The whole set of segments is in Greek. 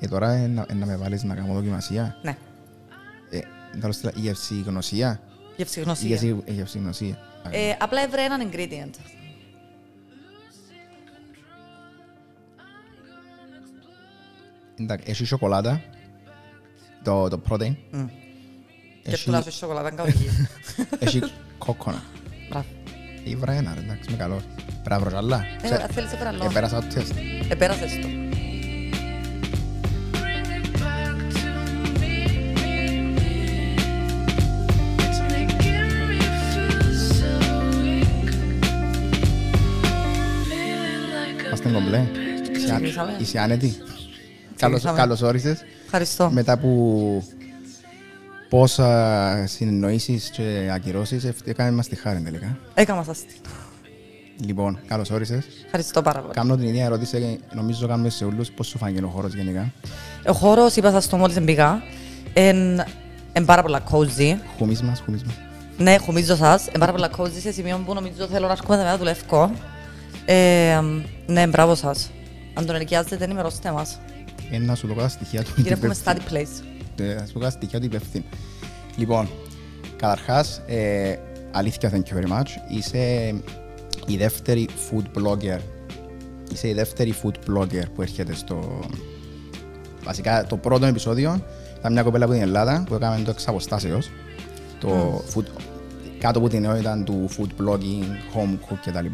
Ε, τώρα ε, να, ε, να με βάλεις να κάνω δοκιμασία. Ναι. Ε, να το στείλα γευσιγνωσία. Η Γευση, γευσιγνωσία. Ε, ναι. απλά έβρε έναν ingredient. Εντάξει, έχει σοκολάτα, το, το protein. Mm. Και έχει... τουλάχιστον σοκολάτα, καλή. έχει κόκκονα. Μπράβο. Ήβρα ε, ένα, εντάξει, με καλό. Πρέπει να βρω καλά. Ε, θέλεις να πέρα λόγω. Ε, Επέρασα το τεστ. Επέρασες το. Ξεκινήσαμε. Είσαι άνετη. καλώς όρισες. Ευχαριστώ. Μετά που πόσα συνεννοήσεις και ακυρώσεις έκαμε μας τη χάρη τελικά. Έκαμε σας τη. Λοιπόν, καλώ όρισε. Ευχαριστώ πάρα πολύ. Κάνω την ίδια ερώτηση, νομίζω κάνουμε σε όλους. Πώ σου φάνηκε ο χώρος γενικά. Ο χώρος, είπα σα το μόλι μπήκα. Είναι πάρα πολλά cozy. Χουμίσμα, χουμίσμα. Ναι, χουμίζω σας. Είναι πάρα πολλά cozy σε σημείο που νομίζω θέλω να έρχομαι να δουλεύω. Ε, ναι, μπράβο σας. Αν τον ενοικιάζετε, ενημερώστε μα. Ένα, ε, να σου το κάνω στοιχεία του. Κύριε, έχουμε study place. Ε, να σου το στοιχεία του υπευθύν. Λοιπόν, καταρχάς, ε, αλήθεια, thank you very much. Είσαι η δεύτερη food blogger. Είσαι η δεύτερη food blogger που έρχεται στο. Βασικά, το πρώτο επεισόδιο ήταν μια κοπέλα από την Ελλάδα που έκαμε το εξαποστάσεω. Το mm. food, κάτω από την ήταν του food blogging, home cook κτλ.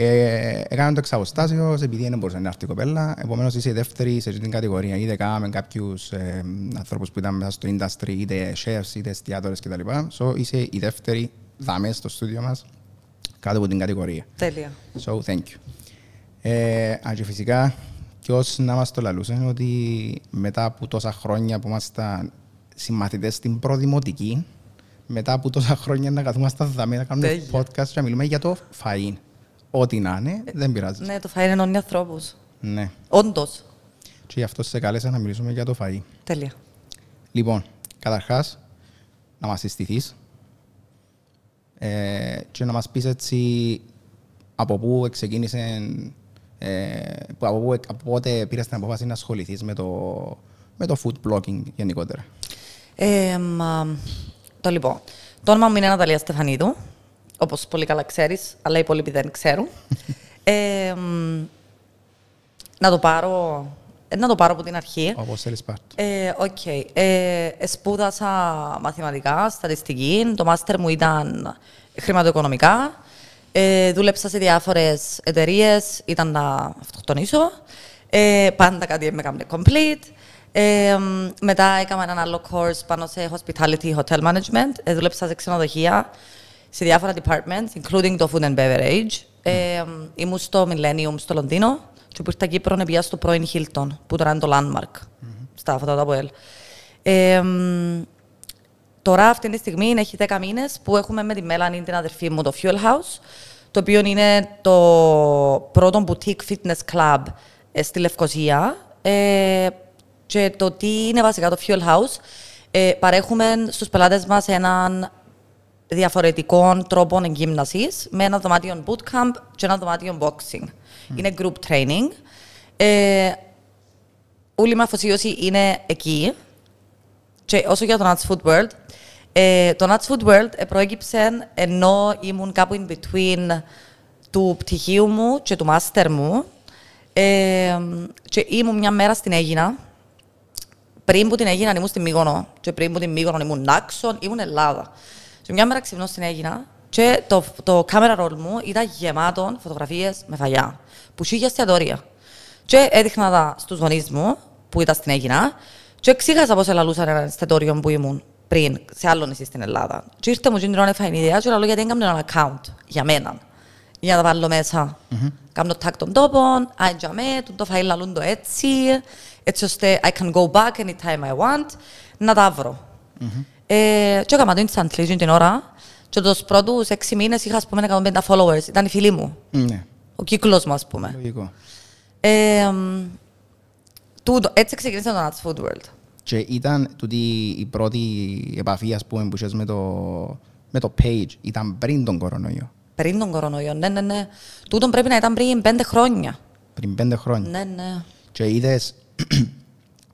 Ε, Έκαναν το εξαποστάσιο επειδή δεν μπορούσε να αυτή η κοπέλα. Επομένως, είσαι η δεύτερη σε αυτήν την κατηγορία. Είτε κάναμε κάποιους ε, ανθρώπους που ήταν μέσα στο industry, είτε chefs, είτε εστιατόρες κτλ. So, είσαι η δεύτερη δάμε στο στούντιο μας κάτω από την κατηγορία. Τέλεια. So, thank you. Ε, αν και φυσικά, ποιος να μας το λαλούσε ότι μετά από τόσα χρόνια που ήμασταν συμμαθητές στην προδημοτική, μετά από τόσα χρόνια να καθόμαστε δάμε να κάνουμε podcast και να μιλούμε για το φαΐν. Ό,τι να είναι, δεν πειράζει. Ναι, το φαΐ είναι ενώνει Ναι. Όντως. Και γι' αυτό σε κάλεσα να μιλήσουμε για το φαΐ. Τέλεια. Λοιπόν, καταρχάς, να μας συστηθείς ε, και να μας πεις έτσι από πού ξεκίνησε. Ε, από, πότε πήρες την απόφαση να ασχοληθείς με το, με το food blogging γενικότερα. Ε, το λοιπόν. Το όνομα μου είναι Αναταλία Στεφανίδου. Όπως πολύ καλά ξέρεις, αλλά οι υπόλοιποι δεν ξέρουν. ε, να το πάρω. Ε, να το πάρω από την αρχή. Όπως θέλεις, πάρ' ε, ε σπούδασα μαθηματικά, στατιστική. Το μάστερ μου ήταν χρηματοοικονομικά. Ε, δούλεψα σε διάφορες εταιρείες. Ήταν να αυτοκτονήσω. Ε, πάντα κάτι με έκανε complete. Ε, μετά έκανα ένα άλλο course πάνω σε hospitality hotel management. Ε, δούλεψα σε ξενοδοχεία σε διάφορα departments, including το food and beverage. Ε, ήμουν στο Millennium στο Λονδίνο και που ήρθα Κύπρο να πια στο πρώην Hilton, που τώρα είναι το Landmark, στα αυτά τα Αποέλ. τώρα αυτή τη στιγμή έχει 10 μήνες που έχουμε με τη Μέλανη, την αδερφή μου, το Fuel House, το οποίο είναι το πρώτο boutique fitness club ε, στη Λευκοσία. Ε, και το τι είναι βασικά το Fuel House, ε, παρέχουμε στους πελάτες μας έναν διαφορετικών τρόπων εγκύμνασης με ένα δωμάτιο bootcamp και ένα δωμάτιο boxing. Είναι group training. Ε, όλη η αφοσίωση είναι εκεί. Και όσο για το Nuts Food World, ε, το Nuts Food World ενώ ήμουν κάπου in between του πτυχίου μου και του μάστερ μου. Ε, και ήμουν μια μέρα στην Αίγινα. Πριν που την Έγινα ήμουν στην Μύγωνο. Και πριν που την Μύγωνο, ήμουν Νάξον, ήμουν Ελλάδα. Και μια μέρα ξυπνώ στην Έγινα και το, το camera roll μου ήταν γεμάτο φωτογραφίες με φαγιά. Που είχε εστιατορία. Και έδειχνα τα στους γονείς μου που ήταν στην Έγινα και ξύχασα πώς ελαλούσαν ένα εστιατόριο που ήμουν πριν σε άλλο νησί στην Ελλάδα. Και ήρθε μου την ώρα έφαγε ιδέα, και λέω γιατί έκανα ένα account για μένα. Για να τα βάλω μέσα. Mm-hmm. Κάνω tag των τόπων, άντια το φαΐλ λαλούν το έτσι, έτσι ώστε I can go back anytime I want, να τα βρω. Mm-hmm. Ε, και έκανα το instantly την ώρα. Και τους πρώτους έξι μήνες είχα, ας πούμε, 150 followers. Ήταν οι φίλοι μου. Ναι. Ο κύκλος μου, ας πούμε. Λογικό. Ε, τούτο, έτσι ξεκίνησε το Nuts Food World. Και ήταν τούτη η πρώτη επαφή, πούμε, που είχες με το, με το page. Ήταν πριν τον κορονοϊό. Πριν τον κορονοϊό, ναι, ναι, ναι. Τούτον πρέπει να ήταν πριν πέντε χρόνια. Πριν πέντε χρόνια. Ναι, ναι. Και είδες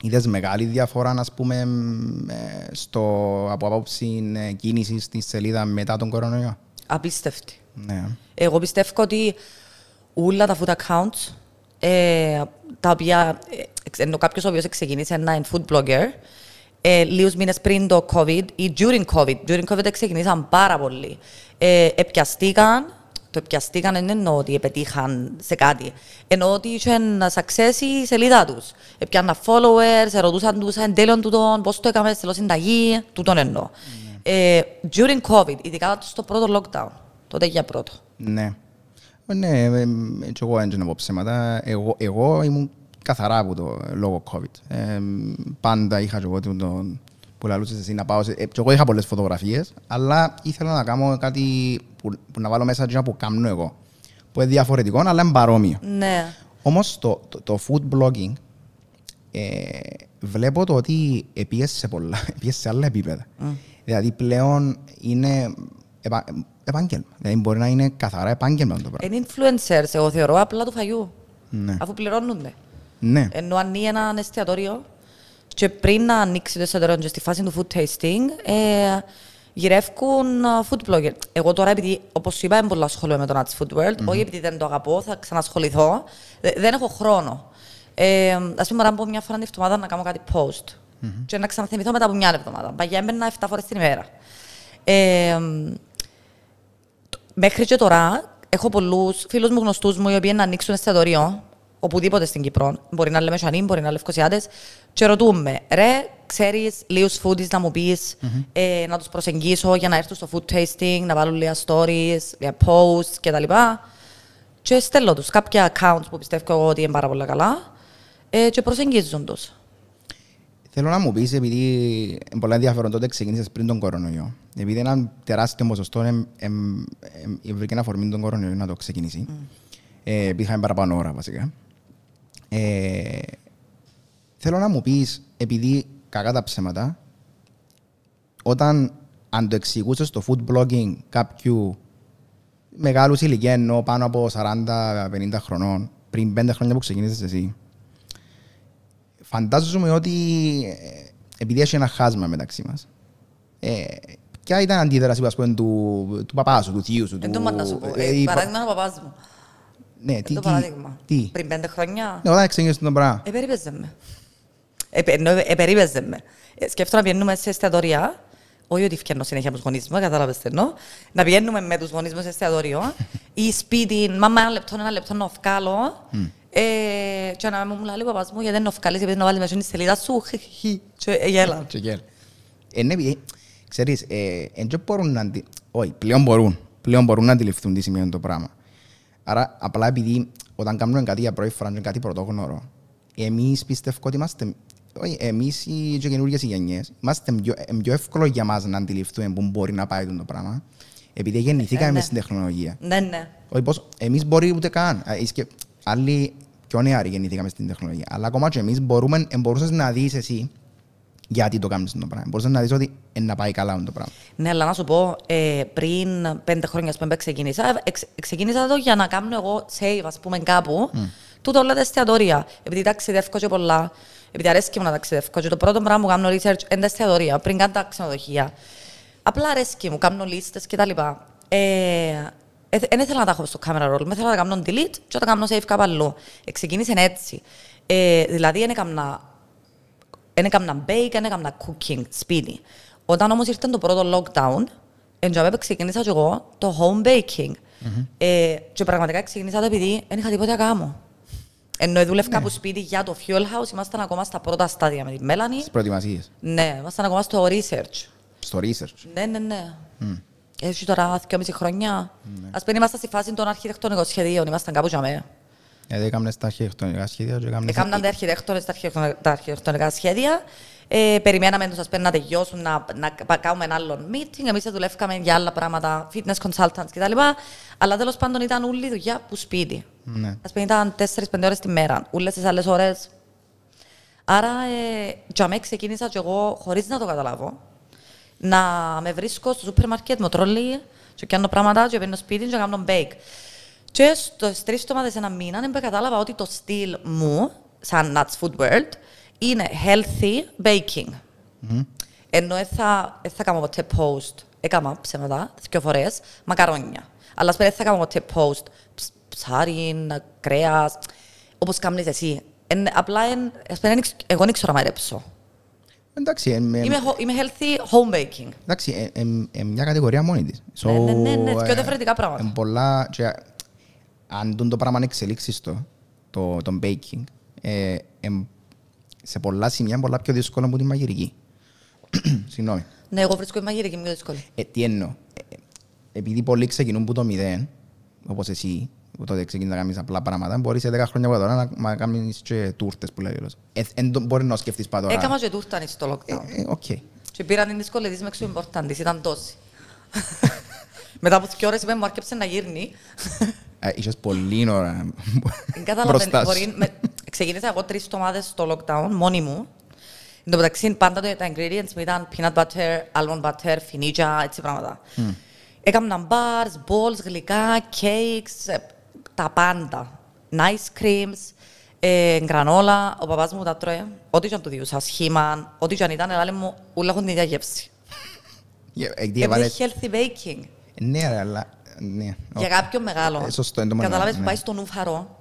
είδε μεγάλη διαφορά να πούμε, ε, στο, από απόψη ε, κίνησης στην σελίδα μετά τον κορονοϊό. Απίστευτη. Ναι. Εγώ πιστεύω ότι όλα τα food accounts ε, τα οποία ενώ κάποιος ο οποίος ξεκίνησε ένα food blogger ε, λίγους μήνες πριν το COVID ή during COVID. During COVID ξεκινήσαν πάρα πολύ. Ε, επιαστήκαν το πιαστήκαν, δεν εννοώ ότι επετύχαν σε κάτι. Εννοώ ότι είχαν success η σελίδα τους. Έπιανα followers, ερωτούσαν τους εν τέλειον του τον, πώς το έκαμες, θέλω συνταγή, του τον εννοώ. Mm. Ε, during COVID, ειδικά στο πρώτο lockdown, τότε για πρώτο. Ναι. Ναι, ε, ε, και εγώ να από ψέματα. Εγώ, εγώ ήμουν καθαρά από το λόγο COVID. Ε, πάντα είχα και εγώ τον, που λαλούσες εσύ να πάω σε... Ε, και εγώ είχα πολλές φωτογραφίες, αλλά ήθελα να κάνω κάτι που, που να βάλω μέσα που κάνω εγώ. Που είναι διαφορετικό, αλλά είναι παρόμοιο. Ναι. Όμως το, το, το food blogging ε, βλέπω το ότι επίεσαι σε πολλά, επίεσαι σε άλλα επίπεδα. Mm. Δηλαδή πλέον είναι επα, επάγγελμα. Δηλαδή μπορεί να είναι καθαρά επάγγελμα το πράγμα. Είναι influencers, εγώ θεωρώ, απλά του φαγιού. Ναι. Αφού πληρώνουν. Ναι. Ενώ αν είναι ένα εστιατόριο, και πριν να ανοίξει το εστιατόριο και στη φάση του food tasting, ε, γυρεύκουν ε, food blogger. Εγώ τώρα, επειδή, όπως είπα, δεν πολύ ασχολούμαι με το Nuts Food World, mm-hmm. όχι επειδή δεν το αγαπώ, θα ξανασχοληθώ. Δεν έχω χρόνο. Ε, Ας πούμε, να πω μια φορά την εβδομάδα να κάνω κάτι post. Mm-hmm. Και να ξαναθυμηθώ μετά από μια εβδομάδα. Παγιά έμπαινα 7 φορές την ημέρα. Ε, μέχρι και τώρα έχω πολλούς φίλους μου, γνωστούς μου, οι οποίοι να ανοίξουν εστιατόριο οπουδήποτε στην Κύπρο. Μπορεί να λέμε Σανίν, μπορεί να είναι Λευκοσιάτε, και ρωτούμε, ρε, ξέρεις λίγους foodies να μου πεις, mm-hmm. ε, να τους προσεγγίσω για να έρθουν στο food tasting, να βάλουν λίγα stories, λίγα posts κτλ. Και στέλνω τους κάποια accounts που πιστεύω ότι είναι πάρα πολύ καλά ε, και προσεγγίζουν τους. Θέλω να μου πεις, επειδή είναι πολύ ενδιαφέρον τότε ξεκίνησες πριν τον κορονοϊό, επειδή ένα τεράστιο ποσοστό βρήκε ένα φορμήν τον κορονοϊό να το ξεκινήσει. Mm. Ε, Πήγαμε παραπάνω ώρα βασικά. Ε, Θέλω να μου πεις, επειδή κακά τα ψέματα, όταν αν το εξηγούσες στο food blogging κάποιου μεγάλους ενώ πάνω από 40-50 χρονών, πριν 5 χρόνια που ξεκίνησες εσύ, φαντάζομαι ότι ε, επειδή έχει ένα χάσμα μεταξύ μας, ε, ποια ήταν η αντίδραση του, του, του παπά σου, του θείου σου. Δεν το να σου πω. Ε, ε, παράδειγμα, ο παπάς μου. Ναι, τι, το Τι. Πριν πέντε χρόνια. Ναι, όταν ξεκίνησε τον πράγμα. Ε, περίπεζε με. Ε, Επερίβεζε με. Ε, σκέφτομαι να πηγαίνουμε σε εστιατορία, όχι ότι φτιάχνω συνέχεια με τους γονείς μου, κατάλαβες εννοώ. να πηγαίνουμε με τους γονείς μου σε εστιατορίο ή σπίτι, μαμά ένα λεπτό, ένα λεπτό να βγάλω. Ε, και να μου λέει, ο παπάς μου, γιατί δεν νοφκαλείς, γιατί να βάλεις μέσα στην σελίδα σου, χι, και ε, γέλα. Είναι, ξέρεις, δεν μπορούν να αντι... Όχι, πλέον μπορούν. Πλέον μπορούν να αντιληφθούν τι σημαίνει το πράγμα. Άρα, απλά επειδή όταν κάνουμε κάτι για πρώτη φορά, είναι κάτι πρωτόγνωρο, εμείς πιστεύω ότι είμαστε Εμείς οι καινούργιες γενιέ, είμαστε πιο, ε, πιο εύκολο για μας να αντιληφθούμε πού μπορεί να πάει το πράγμα. Επειδή γεννηθήκαμε ε, ναι. στην τεχνολογία. Ναι, ναι. Εμείς μπορεί ούτε καν. Ε, άλλοι πιο νεαροί γεννηθήκαμε στην τεχνολογία. Αλλά ακόμα και εμείς μπορούμε, μπορούσες να δεις εσύ γιατί το κάνεις το πράγμα. Μπορεί να δεις ότι ε, να πάει καλά το πράγμα. Ναι, αλλά να σου πω, ε, πριν πέντε χρόνια που ξεκίνησα, ξεκίνησα το για να κάνω εγώ save, ας πούμε, κάπου. Mm. Τούτο όλα τα εστιατόρια. Επειδή ταξιδεύω και πολλά επειδή αρέσκει μου να ταξιδεύω. Και το πρώτο πράγμα που κάνω research είναι τα εστιατορία, πριν κάνω τα ξενοδοχεία. Απλά αρέσκει μου, κάνω λίστες κτλ. Ε, δεν ε, ήθελα να τα έχω στο camera roll. Με ήθελα να τα κάνω delete και να τα κάνω save κάπου αλλού. Ε, Ξεκίνησε έτσι. Ε, δηλαδή, δεν έκανα, έκανα bake, δεν έκανα cooking σπίτι. Όταν όμως ήρθε το πρώτο lockdown, εν εντζαμέπε ξεκίνησα και εγώ το home baking. Mm-hmm. Ε, και πραγματικά ξεκίνησα το επειδή δεν είχα τίποτα να κάνω. Ενώ δούλευα ναι. σπίτι για το Fuel House, ήμασταν ακόμα στα πρώτα στάδια με τη Μέλανη. Στις προετοιμασίες. Ναι, ήμασταν ακόμα στο research. Στο research. Ναι, ναι, ναι. Mm. Έτσι τώρα, μισή χρόνια. Ναι. Ας πούμε, ήμασταν στη φάση των αρχιτεκτονικών σχεδίων, ήμασταν κάπου για μένα. Γιατί ε, έκαμε τα αρχιτεκτονικά σχέδια. έκαμε... τα αρχιτεκτονικά, τα αρχιτεκτονικά σχέδια. Ε, περιμέναμε τους να τελειώσουν, να, να κάνουμε ένα άλλο meeting. Εμείς δουλεύκαμε για άλλα πράγματα, fitness consultants κτλ. Αλλά τέλος πάντων ήταν όλη η δουλειά που σπίτι. Ναι. Ας πούμε ήταν 4-5 ώρες τη μέρα. Όλες τις άλλες ώρες. Άρα, ε, για μένα ξεκίνησα και εγώ, χωρίς να το καταλάβω, να με βρίσκω στο σούπερ μάρκετ με τρόλι, και κάνω πράγματα, και παίρνω σπίτι, και κάνω μπέικ. Και στο τρεις εβδομάδες ένα μήνα, δεν κατάλαβα ότι το στυλ μου, σαν Nuts Food World, είναι healthy baking. Ενώ δεν θα, ε, θα κάνω ποτέ post, έκανα ψέματα, δύο φορές, μακαρόνια. Αλλά σπέρα δεν θα κάνω ποτέ post, ψάρι, κρέας, όπως κάνει εσύ. Εν, απλά εν, εγώ δεν ξέρω να μαρέψω. Εντάξει, εμ, είμαι, είμαι healthy home baking. Εντάξει, είναι μια κατηγορία μόνη της. Ναι, ναι, so, ναι, ναι, ναι, πιο ε, διαφορετικά πράγματα. Εν πολλά, αν το πράγμα εξελίξεις το, το, το baking, ε, σε πολλά σημεία πολλά πιο δύσκολο από τη μαγειρική. Συγγνώμη. Ναι, εγώ βρίσκω τη μαγειρική πιο δύσκολη. Ε, τι εννοώ. Ε, ε επειδή πολλοί ξεκινούν από το μηδέν, όπως εσύ, τότε ξεκινήσει να κάνεις απλά πράγματα, μπορείς σε 10 χρόνια από τώρα να κάνεις και τούρτες που λέει. ο ε, εν, μπορεί να σκεφτείς πάντα. Έκανα ε, και τούρτα στο lockdown. Ε, ε, οκ. Και πήραν την δυσκολετής με εξού importantes, ήταν τόση. Μετά από δύο ώρες είπε μου αρκέψε να γύρνει. Είχες πολύ ώρα μπροστάς σου. Ξεκίνησα εγώ τρεις εβδομάδες στο lockdown, μόνη μου. Εν τω μεταξύ πάντα τα ingredients μου ήταν peanut butter, almond butter, φινίτια, έτσι πράγματα. Έκαναν Έκανα μπαρς, μπολς, γλυκά, cakes, τα πάντα. Nice creams, ε, γκρανόλα, ο παπάς μου τα τρώει. Ό,τι και αν του διούσα, σχήμα, ό,τι και αν ήταν, αλλά μου, όλα έχουν την ίδια γεύση. Ε, Επειδή healthy baking. Ε, ναι, αλλά... Ε, ναι, Για κάποιον μεγάλο. Σωστό, Καταλάβες που ναι. πάει στον ούφαρο.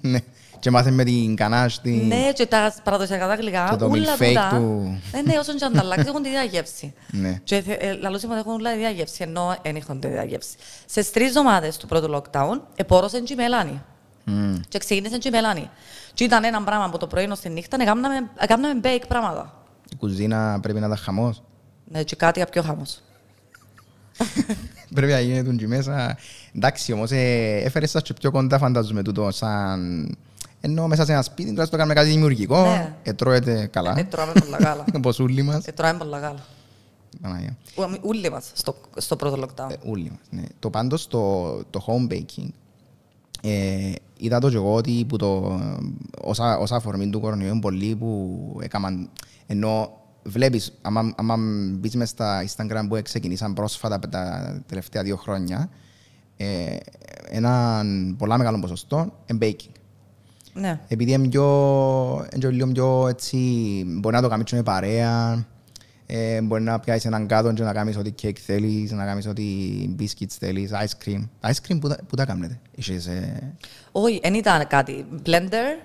Ναι. Και μάθε με την κανάς, την... Ναι, και τα παραδοσιακά τα γλυκά, το όλα τούτα. Του... Ναι, ναι, όσον και αν τα αλλάξει, έχουν τη διάγευση. ναι. Και ε, ε λαλούς είπαν, έχουν όλα τη διάγευση, ενώ δεν έχουν τη διάγευση. Σε τρεις εβδομάδες του πρώτου lockdown, επόρωσαν και η μελάνη. Mm. Και ξεκίνησε και η μελάνη. Και ήταν ένα πράγμα από το πρωί ως τη νύχτα, έκαναμε, έκαναμε πράγματα. Η κουζίνα πρέπει να ήταν χαμός. Ναι, και κάτι πιο χαμός. πρέπει να γίνεται και μέσα. Εντάξει, όμως, ε, έφερες σας και πιο κοντά, φαντάζομαι, τούτο, σαν ενώ μέσα σε ένα σπίτι τώρα το κάνουμε κάτι δημιουργικό, ναι. ετρώεται καλά. Ε, τρώμε πολλά καλά. Ποσούλοι μας. Ε, τρώμε πολλά καλά. Παναγία. Ούλοι μας στο, στο πρώτο lockdown. Ε, μας, ναι. Το πάντως το, το home baking ε, είδα το και εγώ ότι που το, όσα, όσα αφορμή του κορονοϊού είναι πολλοί που έκαναν ενώ βλέπεις, άμα, μπεις μέσα στα Instagram που ξεκινήσαν πρόσφατα τα τελευταία δύο χρόνια ε, έναν πολλά μεγάλο ποσοστό είναι baking. Ναι. Επειδή είναι πιο, πιο έτσι, μπορεί να το κάνεις με παρέα, ε, μπορεί να πιάσεις έναν κάτω και να κάνεις ό,τι κέικ θέλεις, να κάνεις ό,τι μπίσκιτς θέλεις, ice cream. Ice cream που, τα κάνετε. Είχες, ε, Όχι, δεν ήταν κάτι. Blender.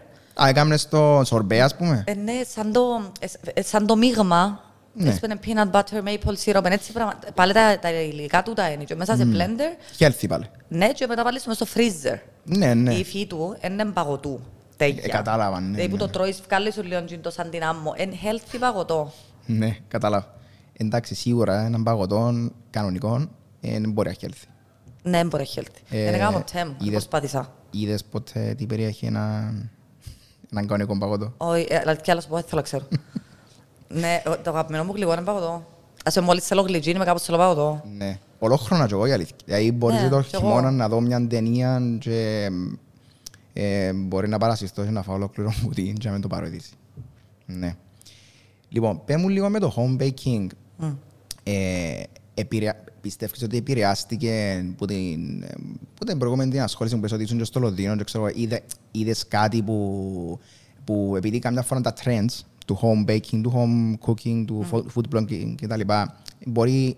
Α, έκανες το σορμπέ ας πούμε. Ε, ναι, σαν το, ε, ε, σαν το μείγμα. Ναι. Έσπαινε peanut butter, maple syrup, έτσι πράγματα. Πάλι τα, τα υλικά του τα είναι και μέσα σε blender. έλθει πάλι. Ναι, και μετά πάλι στο freezer. Ναι, ναι. Η υφή του είναι παγωτού. Ε, κατάλαβα, ναι. Δηλαδή που ναι, το ναι. τρώεις, βγάλεις λίγο το σαν την άμμο. Εν healthy παγωτό. Ναι, κατάλαβα. Εντάξει, σίγουρα έναν παγωτό κανονικό ε, δεν μπορεί να healthy. Ναι, δεν μπορεί να healthy. Δεν έκανα ποτέ μου, προσπάθησα. Είδες ποτέ τι περιέχει ένα, έναν κανονικό παγωτό. Όχι, ε, αλλά κι άλλο πω, θέλω να ξέρω. ναι, το αγαπημένο μου γλυκό είναι παγωτό. Ας μόλις θέλω γλυκίνη είμαι κάπως θέλω παγωτό. Ναι, ολόχρονα και εγώ για αλήθεια. Δηλαδή μπορείς ναι, το χειμώνας να δω μια ταινία και ε, μπορεί να παρασυστώ και να φάω ολόκληρο μπουτί για να με το παροδίσει. Ναι. Λοιπόν, πέ λίγο με το home baking. Mm. Ε, επηρεα... Πιστεύεις ότι επηρεάστηκε που την, που την προηγούμενη ασχόληση που πες στο Λονδίνο και ξέρω, είδε, είδες κάτι που, που επειδή καμιά φορά τα trends του home baking, του home cooking, του mm. food blogging κτλ. μπορεί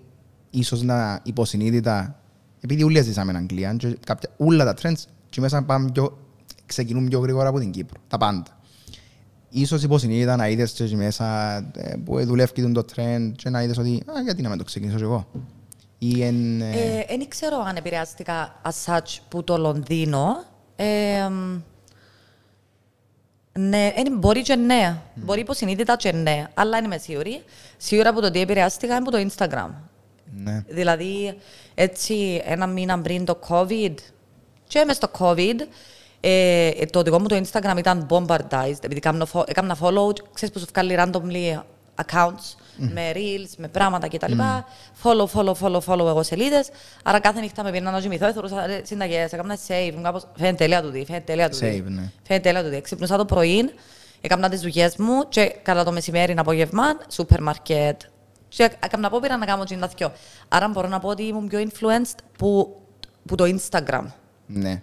ίσως να υποσυνείδητα επειδή όλοι ζήσαμε στην Αγγλία και όλα τα trends και μέσα πάμε πιο ξεκινούν πιο γρήγορα από την Κύπρο. Τα πάντα. Ίσως υποσυνείδητα να είδες μέσα ε, που ε, δουλεύει το τρέν και να είδες ότι α, γιατί να με το ξεκινήσω εγώ. Δεν ε, ε, ξέρω αν επηρεάστηκα ασάτς που το Λονδίνο. Ε, ναι, μπορεί και ναι. Mm. Μπορεί υποσυνείδητα και ναι. Αλλά είμαι σίγουρη. Σίγουρα από το τι επηρεάστηκα είναι από το Instagram. Ναι. Δηλαδή, έτσι ένα μήνα πριν το COVID και μες στο COVID ε, το δικό μου το Instagram ήταν bombardized, επειδή έκανα follow, ξέρεις που σου βγάλει randomly accounts, mm. με reels, με πράγματα κτλ. Mm. Follow, follow, follow, follow εγώ σελίδες. Άρα κάθε νύχτα με πήραν να ζημιθώ, θεωρούσα συνταγές, έκανα save, κάπως... Φαίνεται τέλεια τούτη, φαίνεται τέλεια του. Save, ναι. Φαίνεται τέλεια τούτη. Ξύπνουσα το πρωί, έκανα τις δουλειές μου και κατά το μεσημέρι, απόγευμα, σούπερ μαρκέτ. Και έκανα πω πήρα να κάνω τσινταθιό. Άρα μπορώ να πω ότι ήμουν πιο influenced που, που το Instagram. Ναι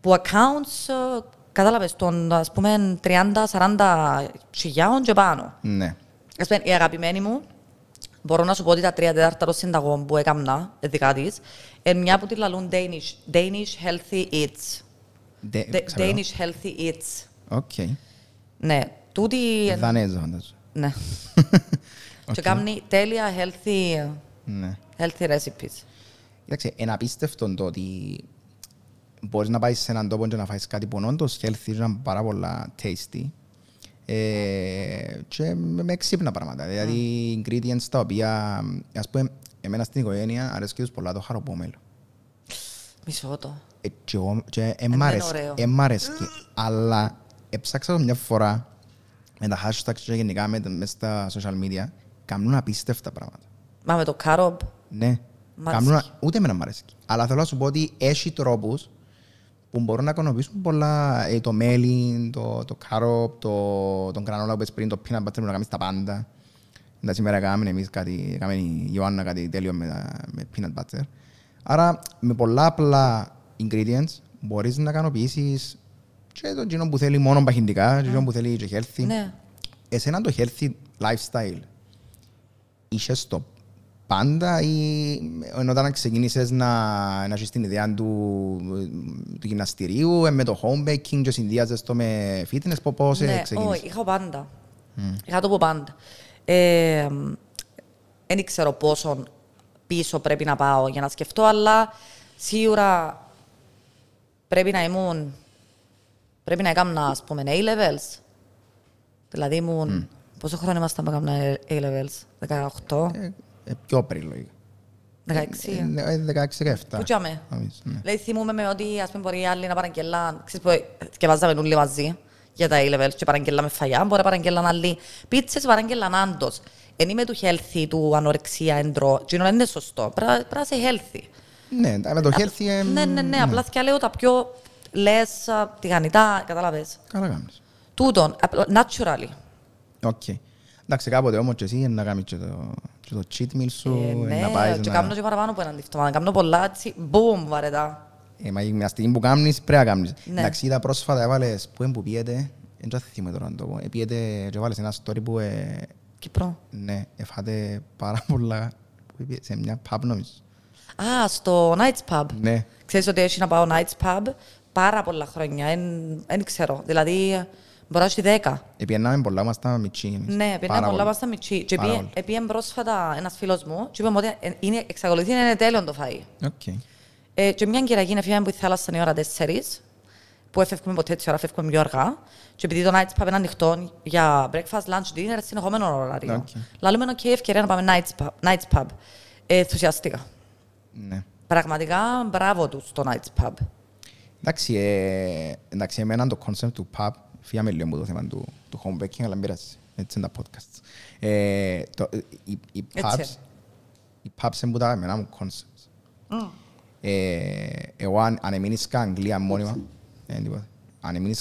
που accounts, ε, κατάλαβες, των ας πούμε 30-40 χιλιάδων και πάνω. Ναι. Ας πούμε, η αγαπημένη μου, μπορώ να σου πω ότι τα τρία τέταρτα των συνταγών που έκανα, δικά της, είναι μια που τη λαλούν Danish, Danish Healthy Eats. De, De, Danish Healthy Eats. Οκ. Okay. Ναι, τούτη... Δανέζο, φαντάζομαι. Ναι. Και κάνει τέλεια healthy, ναι. healthy recipes. Κοιτάξτε, είναι απίστευτο το ότι μπορείς να πάεις σε έναν τόπο και να φάεις κάτι που όντως healthy ήταν πάρα πολλά tasty ε, και με ξύπνα πράγματα. Δηλαδή, mm. Δηλαδή ingredients τα οποία, ας πούμε, εμένα στην οικογένεια αρέσκει τους πολλά το χαροπόμελο. Μισό το. Ε, και εγώ, και εμ' ε, αρέσκει, ε, mm. αλλά έψαξα μια φορά με τα hashtags και γενικά με, μέσα στα social media, κάνουν απίστευτα πράγματα. Μα με το χαροπ... Ναι. Κάνουν, ούτε εμένα μ' αρέσει. Αλλά θέλω να σου πω ότι έχει τρόπους που μπορούν να οικονομήσουν πολλά. Ε, το μέλι, το, το κάροπ, το, τον κρανόλα που πριν, το πίνα πατρίμου να κάνεις τα πάντα. Τα σήμερα κάναμε εμείς κάτι, κάναμε η Ιωάννα κάτι τέλειο με, με peanut butter. Άρα με πολλά απλά ingredients μπορείς να κανοποιήσεις και τον κοινό που θέλει μόνο παχυντικά, τον κοινό που θέλει και healthy. Ναι. Εσένα το healthy lifestyle είσαι στο πάντα ή όταν ξεκίνησε να, να έχεις την ιδέα του, του γυμναστηρίου ε, με το home baking και συνδυάζες το με fitness, πώς ε, ναι, ξεκίνησε. Όχι, είχα πάντα. Mm. Είχα το πω πάντα. Ε, δεν ξέρω πόσο πίσω πρέπει να πάω για να σκεφτώ, αλλά σίγουρα πρέπει να ήμουν. Πρέπει να έκανα, ας πούμε, A-levels. Δηλαδή ήμουν... Mm. Πόσο χρόνο ήμασταν να έκανα A-levels, 18. Ε, ε, πιο πριν, λέει. 16. Ε, 16 17. Πού τσάμε. Δηλαδή θυμούμε με ότι ας πούμε μπορεί άλλοι να παραγγελάν, ξέρεις που Ναι. θυμουμε με οτι ας νουλί μαζί για τα a levels και παραγγελάμε φαγιά, μπορεί να παραγγελάν άλλοι πίτσες, παραγγελάν άντως. Εν είμαι του healthy, του ανορεξία, εντρό, και είναι σωστό, πρέπει να είσαι healthy. Ναι, αλλά το healthy... Ε, ναι, ναι, ναι, απλά και λέω τα πιο λες, τηγανιτά, καταλάβες. Καλά κάνεις. Τούτον, naturally. Οκ. Εντάξει, κάποτε όμως και εσύ να κάνεις και το και το cheat meal σου, ε, ναι, να πάει... Και κάνω και παραπάνω από έναν Να Κάνω πολλά, έτσι, μπουμ, βαρετά. Ε, μα μια στιγμή που κάνεις, πρέπει να κάνεις. Ναι. Εντάξει, είδα πρόσφατα, έβαλες που είναι που πιέτε, δεν το τώρα να το πω, ε, πιέτε και έβαλες ένα story που... Ε... Κυπρό. Ναι, έφατε ε, πάρα πολλά σε μια pub νομίζω. Α, στο Nights Pub. Ναι. Ξέρεις ότι έχει να πάω Nights Pub πάρα πολλά χρόνια, δεν ξέρω. Δηλαδή, Μπορώ και δέκα. Επιέναμε πολλά μας τα μητσί. Ναι, επιέναμε πολλά μας τα μητσί. Και επιέναμε ε, πρόσφατα ένας φίλος μου και είπαμε ότι είναι, εξακολουθεί να είναι τέλειο το φαΐ. Okay. Ε, και μια κυραγή να φύγαμε που η θάλασσα είναι ώρα τέσσερις, που έφευκουμε ποτέ τέτοια ώρα, έφευκουμε πιο αργά. Και επειδή το Night's pub είναι ανοιχτό για breakfast, lunch, dinner, συνεχόμενο ωράριο. Okay. Λαλούμε, και ευκαιρία να πάμε Night's pub. Εθουσιαστικά. pub. Ε, Ναι. Πραγματικά, μπράβο τους στο nights pub. Εντάξει, ε, εντάξει εμένα το concept του pub φύγαμε λίγο το θέμα του, του homebacking, αλλά πειράζει. Έτσι είναι τα podcasts. Ε, το, ε, οι, οι pubs, οι pubs είναι που τα εμένα μου concepts. Ε, εγώ αν, αν εμείνεις κα Αγγλία μόνιμα,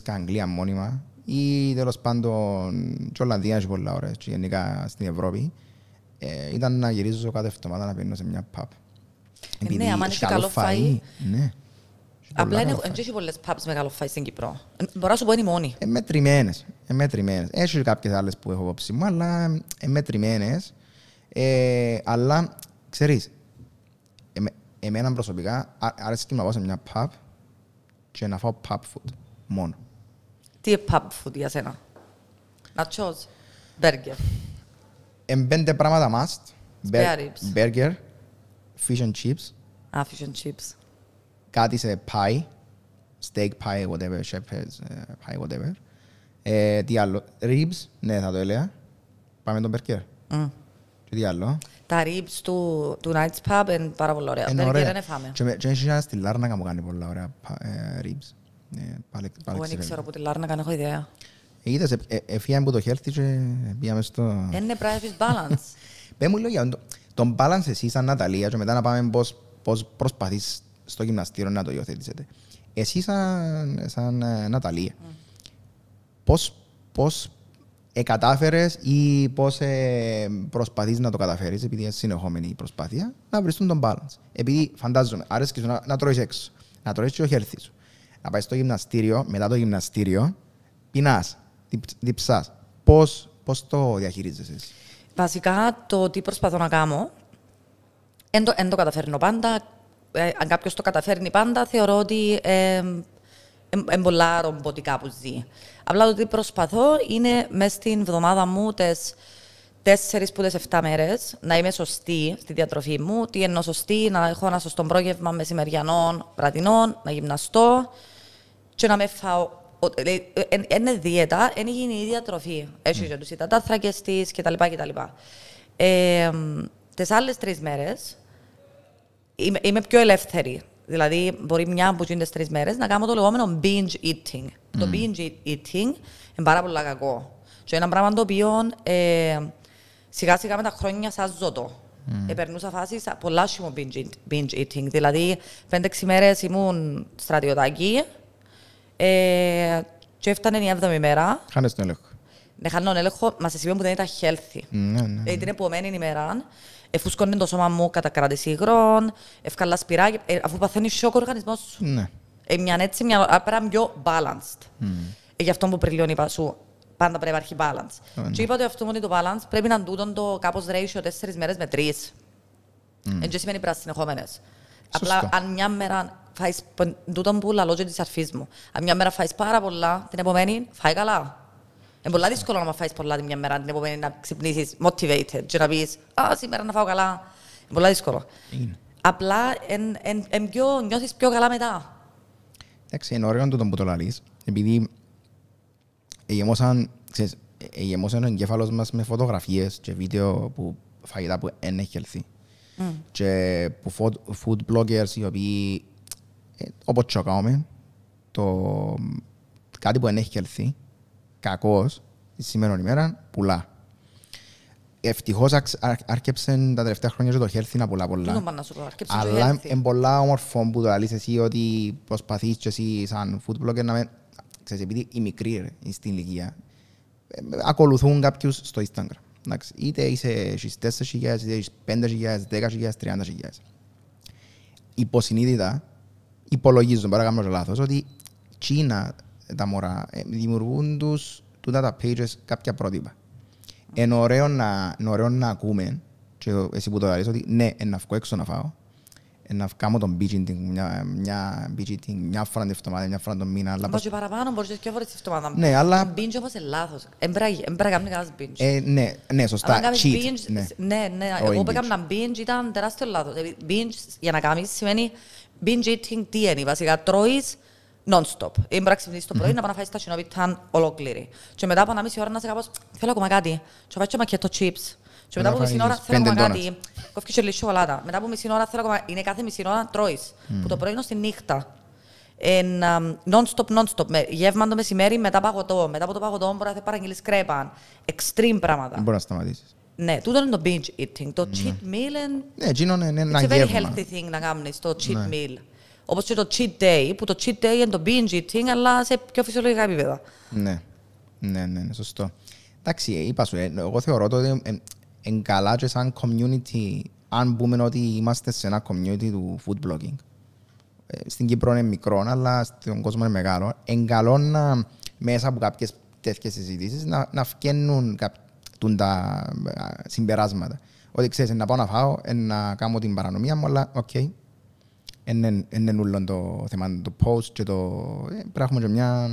κα Αγγλία μόνιμα, ή τέλος πάντων και Ολλανδία έχει πολλά ώρες και γενικά στην Ευρώπη, ε, ήταν να γυρίζω κάθε εβδομάδα να πίνω σε μια pub. ναι, άμα είναι καλό φαΐ, ναι. Απλά δεν έχει πολλές pubs μεγάλο φάι στην Κύπρο. Μπορώ να σου πω είναι μόνοι. Εμετρημένε. Εμετρημένε. Έχει κάποιες άλλες που έχω απόψη μου, αλλά εμετρημένε. Ε, αλλά ξέρεις, ε, εμένα προσωπικά άρεσε και να πάω σε μια pub και να φάω pub food μόνο. Τι είναι pub food για σένα, Nachos, burger. Εν πέντε πράγματα must. μπέργκερ, burger, fish and chips. Α, ah, fish κάτι σε πάει, steak pie, whatever, shepherd's ε, pie, whatever. Ε, τι άλλο, ribs, ναι θα το έλεγα. Πάμε τον μπερκέρ. Mm. Και τι άλλο. Τα ribs του, του Nights Pub είναι πάρα πολύ ωραία. Είναι ωραία. Δεν φάμε. Και, και στη Λάρνακα μου κάνει πολλά ωραία ε, ribs. Ε, πάλι, πάλι δεν ξέρω που τη Λάρνακα, έχω ιδέα. Είδες, έφυγαμε ε, ε, που το healthy και πήγαμε στο... Είναι private balance. Πες μου λόγια, τον balance εσύ σαν Ναταλία και μετά να πάμε πώς, πώς προσπαθείς στο γυμναστήριο να το υιοθετήσετε. Εσύ σαν, σαν ε, Ναταλία, mm. πώς, πώς ή πώς ε, προσπαθείς να το καταφέρεις, επειδή είναι συνεχόμενη η προσπάθεια, να βρεις τον balance. Επειδή φαντάζομαι, αρέσκεις να, να τρώεις έξω, να τρώεις και ο έρθει. σου. Να πάεις στο γυμναστήριο, μετά το γυμναστήριο, πεινάς, διψάς. Πώς Πώς, το διαχειρίζεσαι εσύ. Βασικά το τι προσπαθώ να κάνω, δεν το, το καταφέρνω πάντα, ε, αν κάποιος το καταφέρνει πάντα, θεωρώ ότι είναι πολλά ρομποτικά που ζει. Απλά το ότι προσπαθώ είναι μέσα στην εβδομάδα μου τι τέσσερις που τι εφτά μέρες να είμαι σωστή στη διατροφή μου. Τι εννοώ σωστή, να έχω ένα σωστό πρόγευμα μεσημεριανών, βραδινών, να γυμναστώ και να με φάω. Ε, είναι δίαιτα, είναι διατροφή. Έχει και τους τη κτλ. κτλ. τι άλλες τρεις μέρες είμαι, είμαι πιο ελεύθερη. Δηλαδή, μπορεί μια από τι τρεις μέρες να κάνω το λεγόμενο binge eating. Mm. Το binge eating είναι πάρα πολύ κακό. Και ένα πράγμα το οποίο ε, σιγά σιγά με τα χρόνια σα ζω το. Mm. Επερνούσα φάσει πολλά binge, binge eating. δηλαδη Δηλαδή, πέντε-έξι μέρες ήμουν στρατιωτάκι ε, και έφτανε η έβδομη μέρα. Χάνε τον έλεγχο. Ναι, χάνω έλεγχο, μα σε σημείο που δεν ήταν healthy. Mm, ναι, ναι ε, την ναι. επομένη ημέρα εφούσκονται το σώμα μου κατά κράτηση υγρών, ευκαλά σπυράκια, ε, αφού παθαίνει σοκ ο οργανισμός σου. Ναι. Ε, μια έτσι, μια απλά πιο balanced. Mm. Ε, γι' αυτό που πριν λίγο είπα σου, πάντα πρέπει να υπάρχει balance. Mm. Και είπα ότι αυτό μου ότι το balance πρέπει να είναι το κάπως ratio 4 μέρες με 3. Mm. σημαίνει πράσινε συνεχόμενε. Απλά αν μια μέρα φάεις. Τούτο που λαλώ της αρφής μου. Αν μια μέρα φάεις πάρα πολλά, την επομένη φάει καλά. Είναι πολύ δύσκολο να φάεις πολλά την μια μέρα, την επόμενη να ξυπνήσεις motivated και να πεις Α, σήμερα να φάω καλά. Είναι πολύ δύσκολο. Είναι. Απλά εν, εν, εν πιο, νιώθεις πιο καλά μετά. Εντάξει, είναι ωραίο τούτο που το λαλείς, επειδή εγεμόσαν, ο εγκέφαλος μας με φωτογραφίες και βίντεο που φαγητά που δεν έχει ελθεί. Mm. Και που food, bloggers οι οποίοι, ε, όπως τσοκάμε, το, κάτι που δεν έχει ελθεί, κακός σήμερα ημέρα πουλά. Ευτυχώς τα τελευταία χρόνια και το χέρθι να πουλά πολλά. Αλλά είναι πολλά ομορφών που το λαλείς εσύ ότι προσπαθείς και εσύ σαν food blogger να με... Ξέρεις, επειδή οι μικροί στην ηλικία ε, ακολουθούν κάποιους στο Instagram. είτε είσαι στις 4.000, είτε στις 5.000, 10.000, 30.000. Υποσυνείδητα υπολογίζουν, παρακαλώ λάθος, ότι Κίνα τα μωρά. Ε, δημιουργούν τους τούτα τα pages κάποια πρότυπα. Είναι ωραίο να, ωραίο να ακούμε και εσύ που το δαρείς ότι ναι, να βγω έξω να φάω να κάνω τον beaching μια, μια, beaching, μια φορά την εβδομάδα, μια φορά τον μήνα. Αλλά Μπορείς παραπάνω, μπορείς και φορές την εβδομάδα. Ναι, αλλά... Το binge όμως είναι λάθος. Εμπράγει, εμπράγει κανένας binge. Ε, ναι, ναι, σωστά. Cheat. binge, ναι, ναι, ναι. Oh, εγώ που έκανα binge ήταν τεράστιο λάθος. Δηλαδή, binge για να κάνεις σημαίνει binge eating τι είναι. Βασικά τρώεις non-stop. Ή μπορεί το πρωί να πάω να φάει τα συνοβίτα ολόκληρη. Και μετά από ένα μισή ώρα να σε κάπω θέλω ακόμα κάτι. Και φάει μακέτο chips. Και μετά από μισή ώρα θέλω ακόμα κάτι. Κόφηκε και λίγο σοκολάτα. Μετά από μισή ώρα θέλω ακόμα. Είναι κάθε μισή ώρα τρώει. Που το πρωί είναι στη νύχτα. Non-stop, non-stop. Γεύμα το μεσημέρι μετά παγωτό. Μετά από το παγωτό μπορεί να παραγγείλει κρέπαν. Extreme πράγματα. Δεν μπορεί να σταματήσει. Ναι, τούτο είναι το binge eating. Το cheat meal είναι. Ναι, είναι ένα γεύμα. Είναι a very healthy thing να κάνει το cheat meal. Όπως και το cheat day, που το cheat day είναι το binge eating, αλλά σε πιο φυσιολογικά επίπεδα. Ναι. Ναι, ναι, ναι, σωστό. Εντάξει, είπα σου, ε, εγώ θεωρώ το ότι είναι σαν community, αν πούμε ότι είμαστε σε ένα community του food blogging. Ε, στην Κύπρο είναι μικρό, αλλά στον κόσμο είναι μεγάλο. Εγκαλώ να μέσα από κάποιες τέτοιες συζητήσεις να, να κάποιοι, τα ε, συμπεράσματα. Ότι ξέρεις, να πάω να φάω, να κάνω την παρανομία μου, αλλά οκ, okay, είναι ούλον το θέμα του post και το ε, πράγμα και μια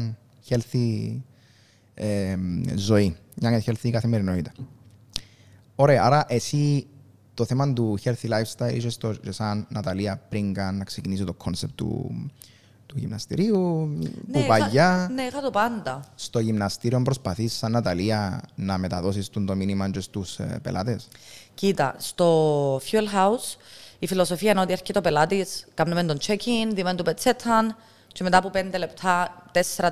healthy ε, ζωή, μια healthy καθημερινότητα. Ωραία, άρα εσύ το θέμα του healthy lifestyle είσαι στο σαν Ναταλία πριν καν να ξεκινήσει το concept του, του γυμναστηρίου, ναι, που παγιά... Ναι, είχα το πάντα. Στο γυμναστήριο προσπαθείς σαν Ναταλία να μεταδώσεις το μήνυμα και στους ε, πελάτες. Κοίτα, στο Fuel House η φιλοσοφία είναι ότι έρχεται ο πελάτης, κάνουμε τον check-in, δίνουμε του πετσέτα και μετά από 5 λεπτά, 4-3-2,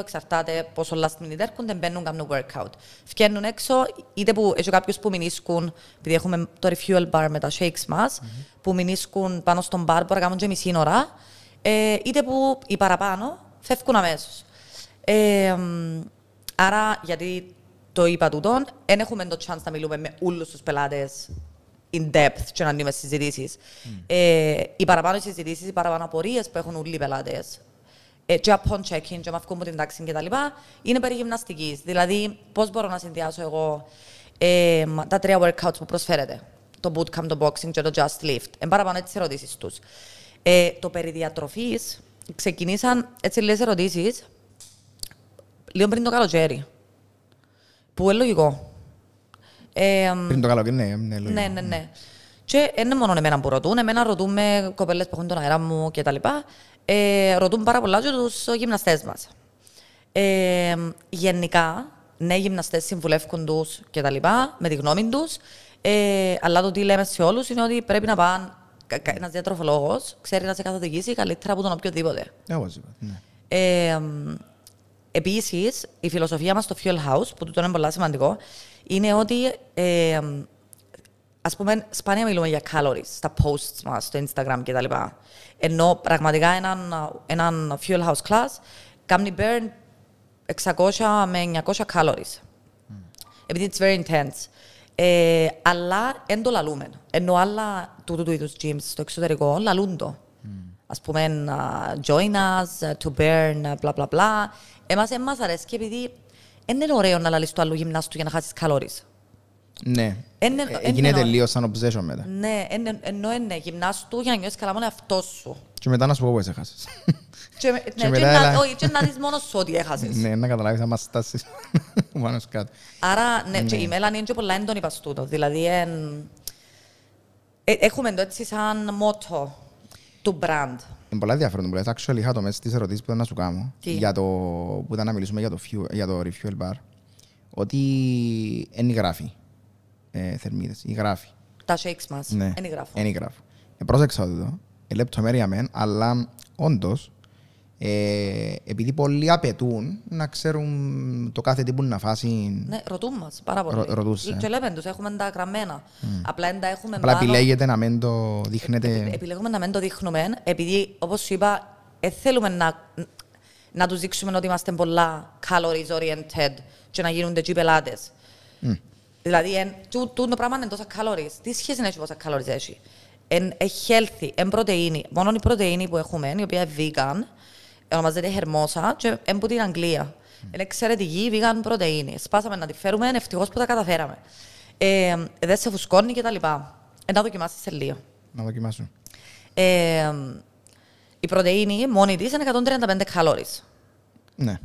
εξαρτάται πόσο last minute έρχονται, μπαίνουν, κάνουν workout. Φτιάχνουν έξω, είτε που έχει κάποιο που μηνίσκουν, επειδή έχουμε το refuel bar με τα shakes μας, mm-hmm. που μηνίσκουν πάνω στον bar, που να και μισή ώρα, ε, είτε που ή παραπάνω φεύγουν αμέσως. Ε, άρα, γιατί το είπα τούτον, δεν έχουμε το chance να μιλούμε με όλους τους πελάτες in depth και να δούμε συζητήσεις. Mm. Ε, οι παραπάνω συζητήσεις, οι παραπάνω απορίες που έχουν όλοι οι πελάτες, ε, και check check-in και μαυκού μου την τάξη κτλ., είναι περί γυμναστικής. Δηλαδή, πώς μπορώ να συνδυάσω εγώ ε, τα τρία workouts που προσφέρετε, το bootcamp, το boxing και το just lift. Εν παραπάνω τις ερωτήσεις τους. Ε, το περί διατροφής, ξεκινήσαν έτσι λίγες ερωτήσεις λίγο πριν το καλοκαίρι. Που είναι λογικό. Πριν το καλοκαίρι, ναι, ναι, ναι, ναι, ναι. Και δεν είναι μόνο εμένα που ρωτούν, εμένα ρωτούν με κοπελέ που έχουν τον αέρα μου κτλ. Ε, ρωτούν πάρα πολλά και τους γυμναστές μας. Ε, γενικά, ναι, γυμναστέ συμβουλεύουν του κτλ. με τη γνώμη τους. Ε, αλλά το τι λέμε σε όλους είναι ότι πρέπει να πάνε ένα διατροφολόγος, ξέρει να σε καθοδηγήσει καλύτερα από τον οποιοδήποτε. Ε, ναι. Ε, Επίσης, η φιλοσοφία μας στο Fuel House, που το είναι πολύ σημαντικό, είναι ότι ε, ας πούμε, σπάνια μιλούμε για calories στα posts μας, στο Instagram και τα λοιπά Ενώ πραγματικά έναν, έναν fuel house class κάνει burn 600 με 900 calories. Mm. Επειδή it's very intense. Ε, αλλά δεν το λαλούμε. Ενώ άλλα τούτου του είδους gyms στο εξωτερικό λαλούν το. Mm. Ας πούμε, join us, to burn, bla bla bla. Εμάς δεν μας αρέσει και επειδή δεν είναι ωραίο να λαλείς το άλλο γυμνάστο για να χάσεις καλόρις. Ναι. Έγινε ε, λίγο σαν obsession μετά. Ναι, ενώ είναι γυμνάστου για να νιώσεις καλά μόνο εαυτό σου. Και μετά να σου πω πώς έχασες. Και να δεις μόνο σου ότι έχασες. Ναι, να καταλάβεις μας στάσεις πάνω σου κάτω. Άρα, ναι, και ναι. η Μέλανη είναι και πολλά έντονη παστούτο. Δηλαδή, ε, έχουμε το έτσι σαν μότο του μπραντ. Είναι πολύ ενδιαφέρον που δηλαδή, λες. Actually, είχα το μέσα στις ερωτήσεις που ήταν να σου κάνω. Τι? Για το, που ήταν να μιλήσουμε για το, fuel, για το refuel bar. Ότι η γράφει ε, θερμίδες. Η γράφει. Τα shakes μας. Ναι. Εν Είναι Εν γράφη. Ε, πρόσεξα ότι εδώ. Ε, λεπτομέρεια μεν, αλλά όντως ε, επειδή πολλοί απαιτούν να ξέρουν το κάθε τι που να φάσει. Ναι, ρωτούν μας πάρα πολύ. Ρω, Και λέμε τους, έχουμε τα γραμμένα. Mm. Απλά τα έχουμε Απλά πάνω... επιλέγετε να μην το δείχνετε. Ε, επιλέγουμε να μην το δείχνουμε, επειδή όπως σου είπα, ε, θέλουμε να, να τους δείξουμε ότι είμαστε πολλά calories oriented και να γίνονται τσι πελάτε. Mm. Δηλαδή, εν, το, το, το πράγμα είναι τόσα calories. Τι σχέση έχει πόσα calories έχει. Εν, healthy, εν πρωτεΐνη. Μόνο η πρωτενή που έχουμε, η οποία είναι vegan, ονομάζεται Χερμόσα και είναι την Αγγλία. Mm. Είναι εξαιρετική, vegan πρωτενη. Σπάσαμε να τη φέρουμε, ευτυχώς που τα καταφέραμε. Ε, δεν σε φουσκώνει λοιπά. Ε, να δοκιμάσεις σε λίγο. Να δοκιμάσω. Ε, η πρωτενη μόνη της είναι 135 καλόρις. Ναι.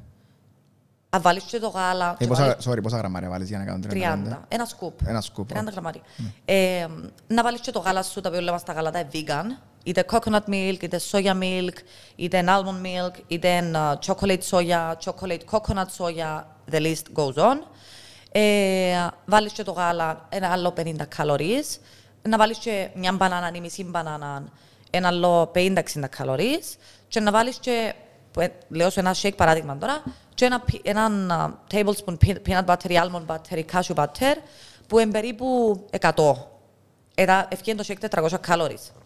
Αν βάλεις και το γάλα. Ε, πόσα, sorry, πόσα γραμμάρια βάλεις για να 135. 30. Ένα σκουπ. Ένα σκουπ. 30 γραμμάρια. Mm. Ε, να βάλεις και το γάλα σου, τα οποία λέμε στα γάλα τα vegan είτε coconut milk, είτε soya milk, είτε almond milk, είτε chocolate soya, chocolate coconut soya, the list goes on. Ε, βάλεις και το γάλα, ένα άλλο 50 calories. Να βάλεις και μια μπανάνα ή μισή μπανάνα, ένα άλλο 50-60 calories. Και να βάλεις και, λέω σου ένα shake παράδειγμα τώρα, και ένα, ένα tablespoon peanut butter, almond butter, cashew butter, που είναι περίπου 100. Ευχαίνει το shake 400 calories.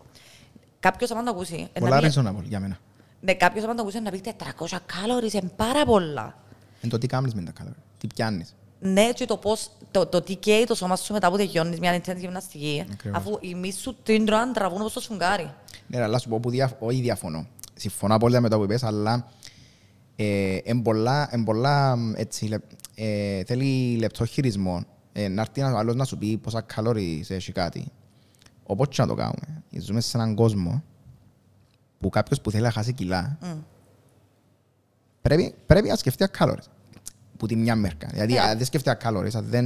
Κάποιος θα το ακούσει. Πολλά reasonable για μένα. Ναι, κάποιος θα το ακούσει να πει 400 κάλορις, είναι πάρα πολλά. Εν το τι κάνεις με τα κάλορις, τι πιάνεις. Ναι, και το, πώς, το, το τι καίει το σώμα σου μετά που διαγιώνεις μια intense γυμναστική, Ακριβώς. αφού οι μύς σου τίντρωαν τραβούν όπως το σφουγγάρι. Ναι, αλλά σου πω που διαφ... όχι διαφωνώ. Συμφωνώ απόλυτα με το που είπες, αλλά ε, εμπολά, εμπολά, έτσι, λε, ε, θέλει λεπτό χειρισμό. Ε, να έρθει άλλος να σου πει πόσα καλόρις έχει κάτι. Όπως και να το κάνουμε. Ζούμε σε έναν κόσμο που κάποιος που θέλει να χάσει κιλά mm. πρέπει, πρέπει να σκεφτεί ακάλωρες. Που τη μια μέρκα. Δηλαδή, yeah. Ε. αν δεν σκεφτεί ακάλωρες, αν δεν,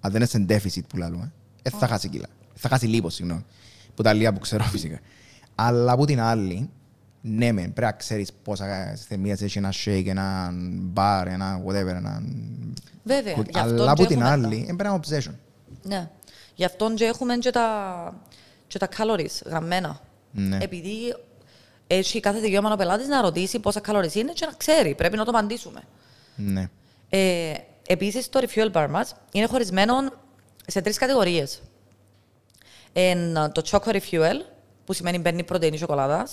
αν δεν είναι σε deficit που λέμε, δεν θα χάσει κιλά. Θα χάσει λίγο, συγγνώμη. Που τα λίγα που ξέρω φυσικά. Αλλά από την άλλη, ναι, μεν, πρέπει να ξέρεις πόσα θεμεία έχει ένα shake, ένα bar, ένα whatever. Ένα... Βέβαια. Αλλά από την άλλη, πρέπει είναι obsession. Ναι. Γι' αυτό και έχουμε και τα, και γραμμένα. Ναι. Επειδή έχει κάθε δικαίωμα πελάτης να ρωτήσει πόσα calories είναι και να ξέρει. Πρέπει να το απαντήσουμε. Ναι. Ε, Επίσης, το refuel bar μας είναι χωρισμένο σε τρεις κατηγορίες. το chocolate refuel, που σημαίνει μπαίνει πρωτενη σοκολάτα,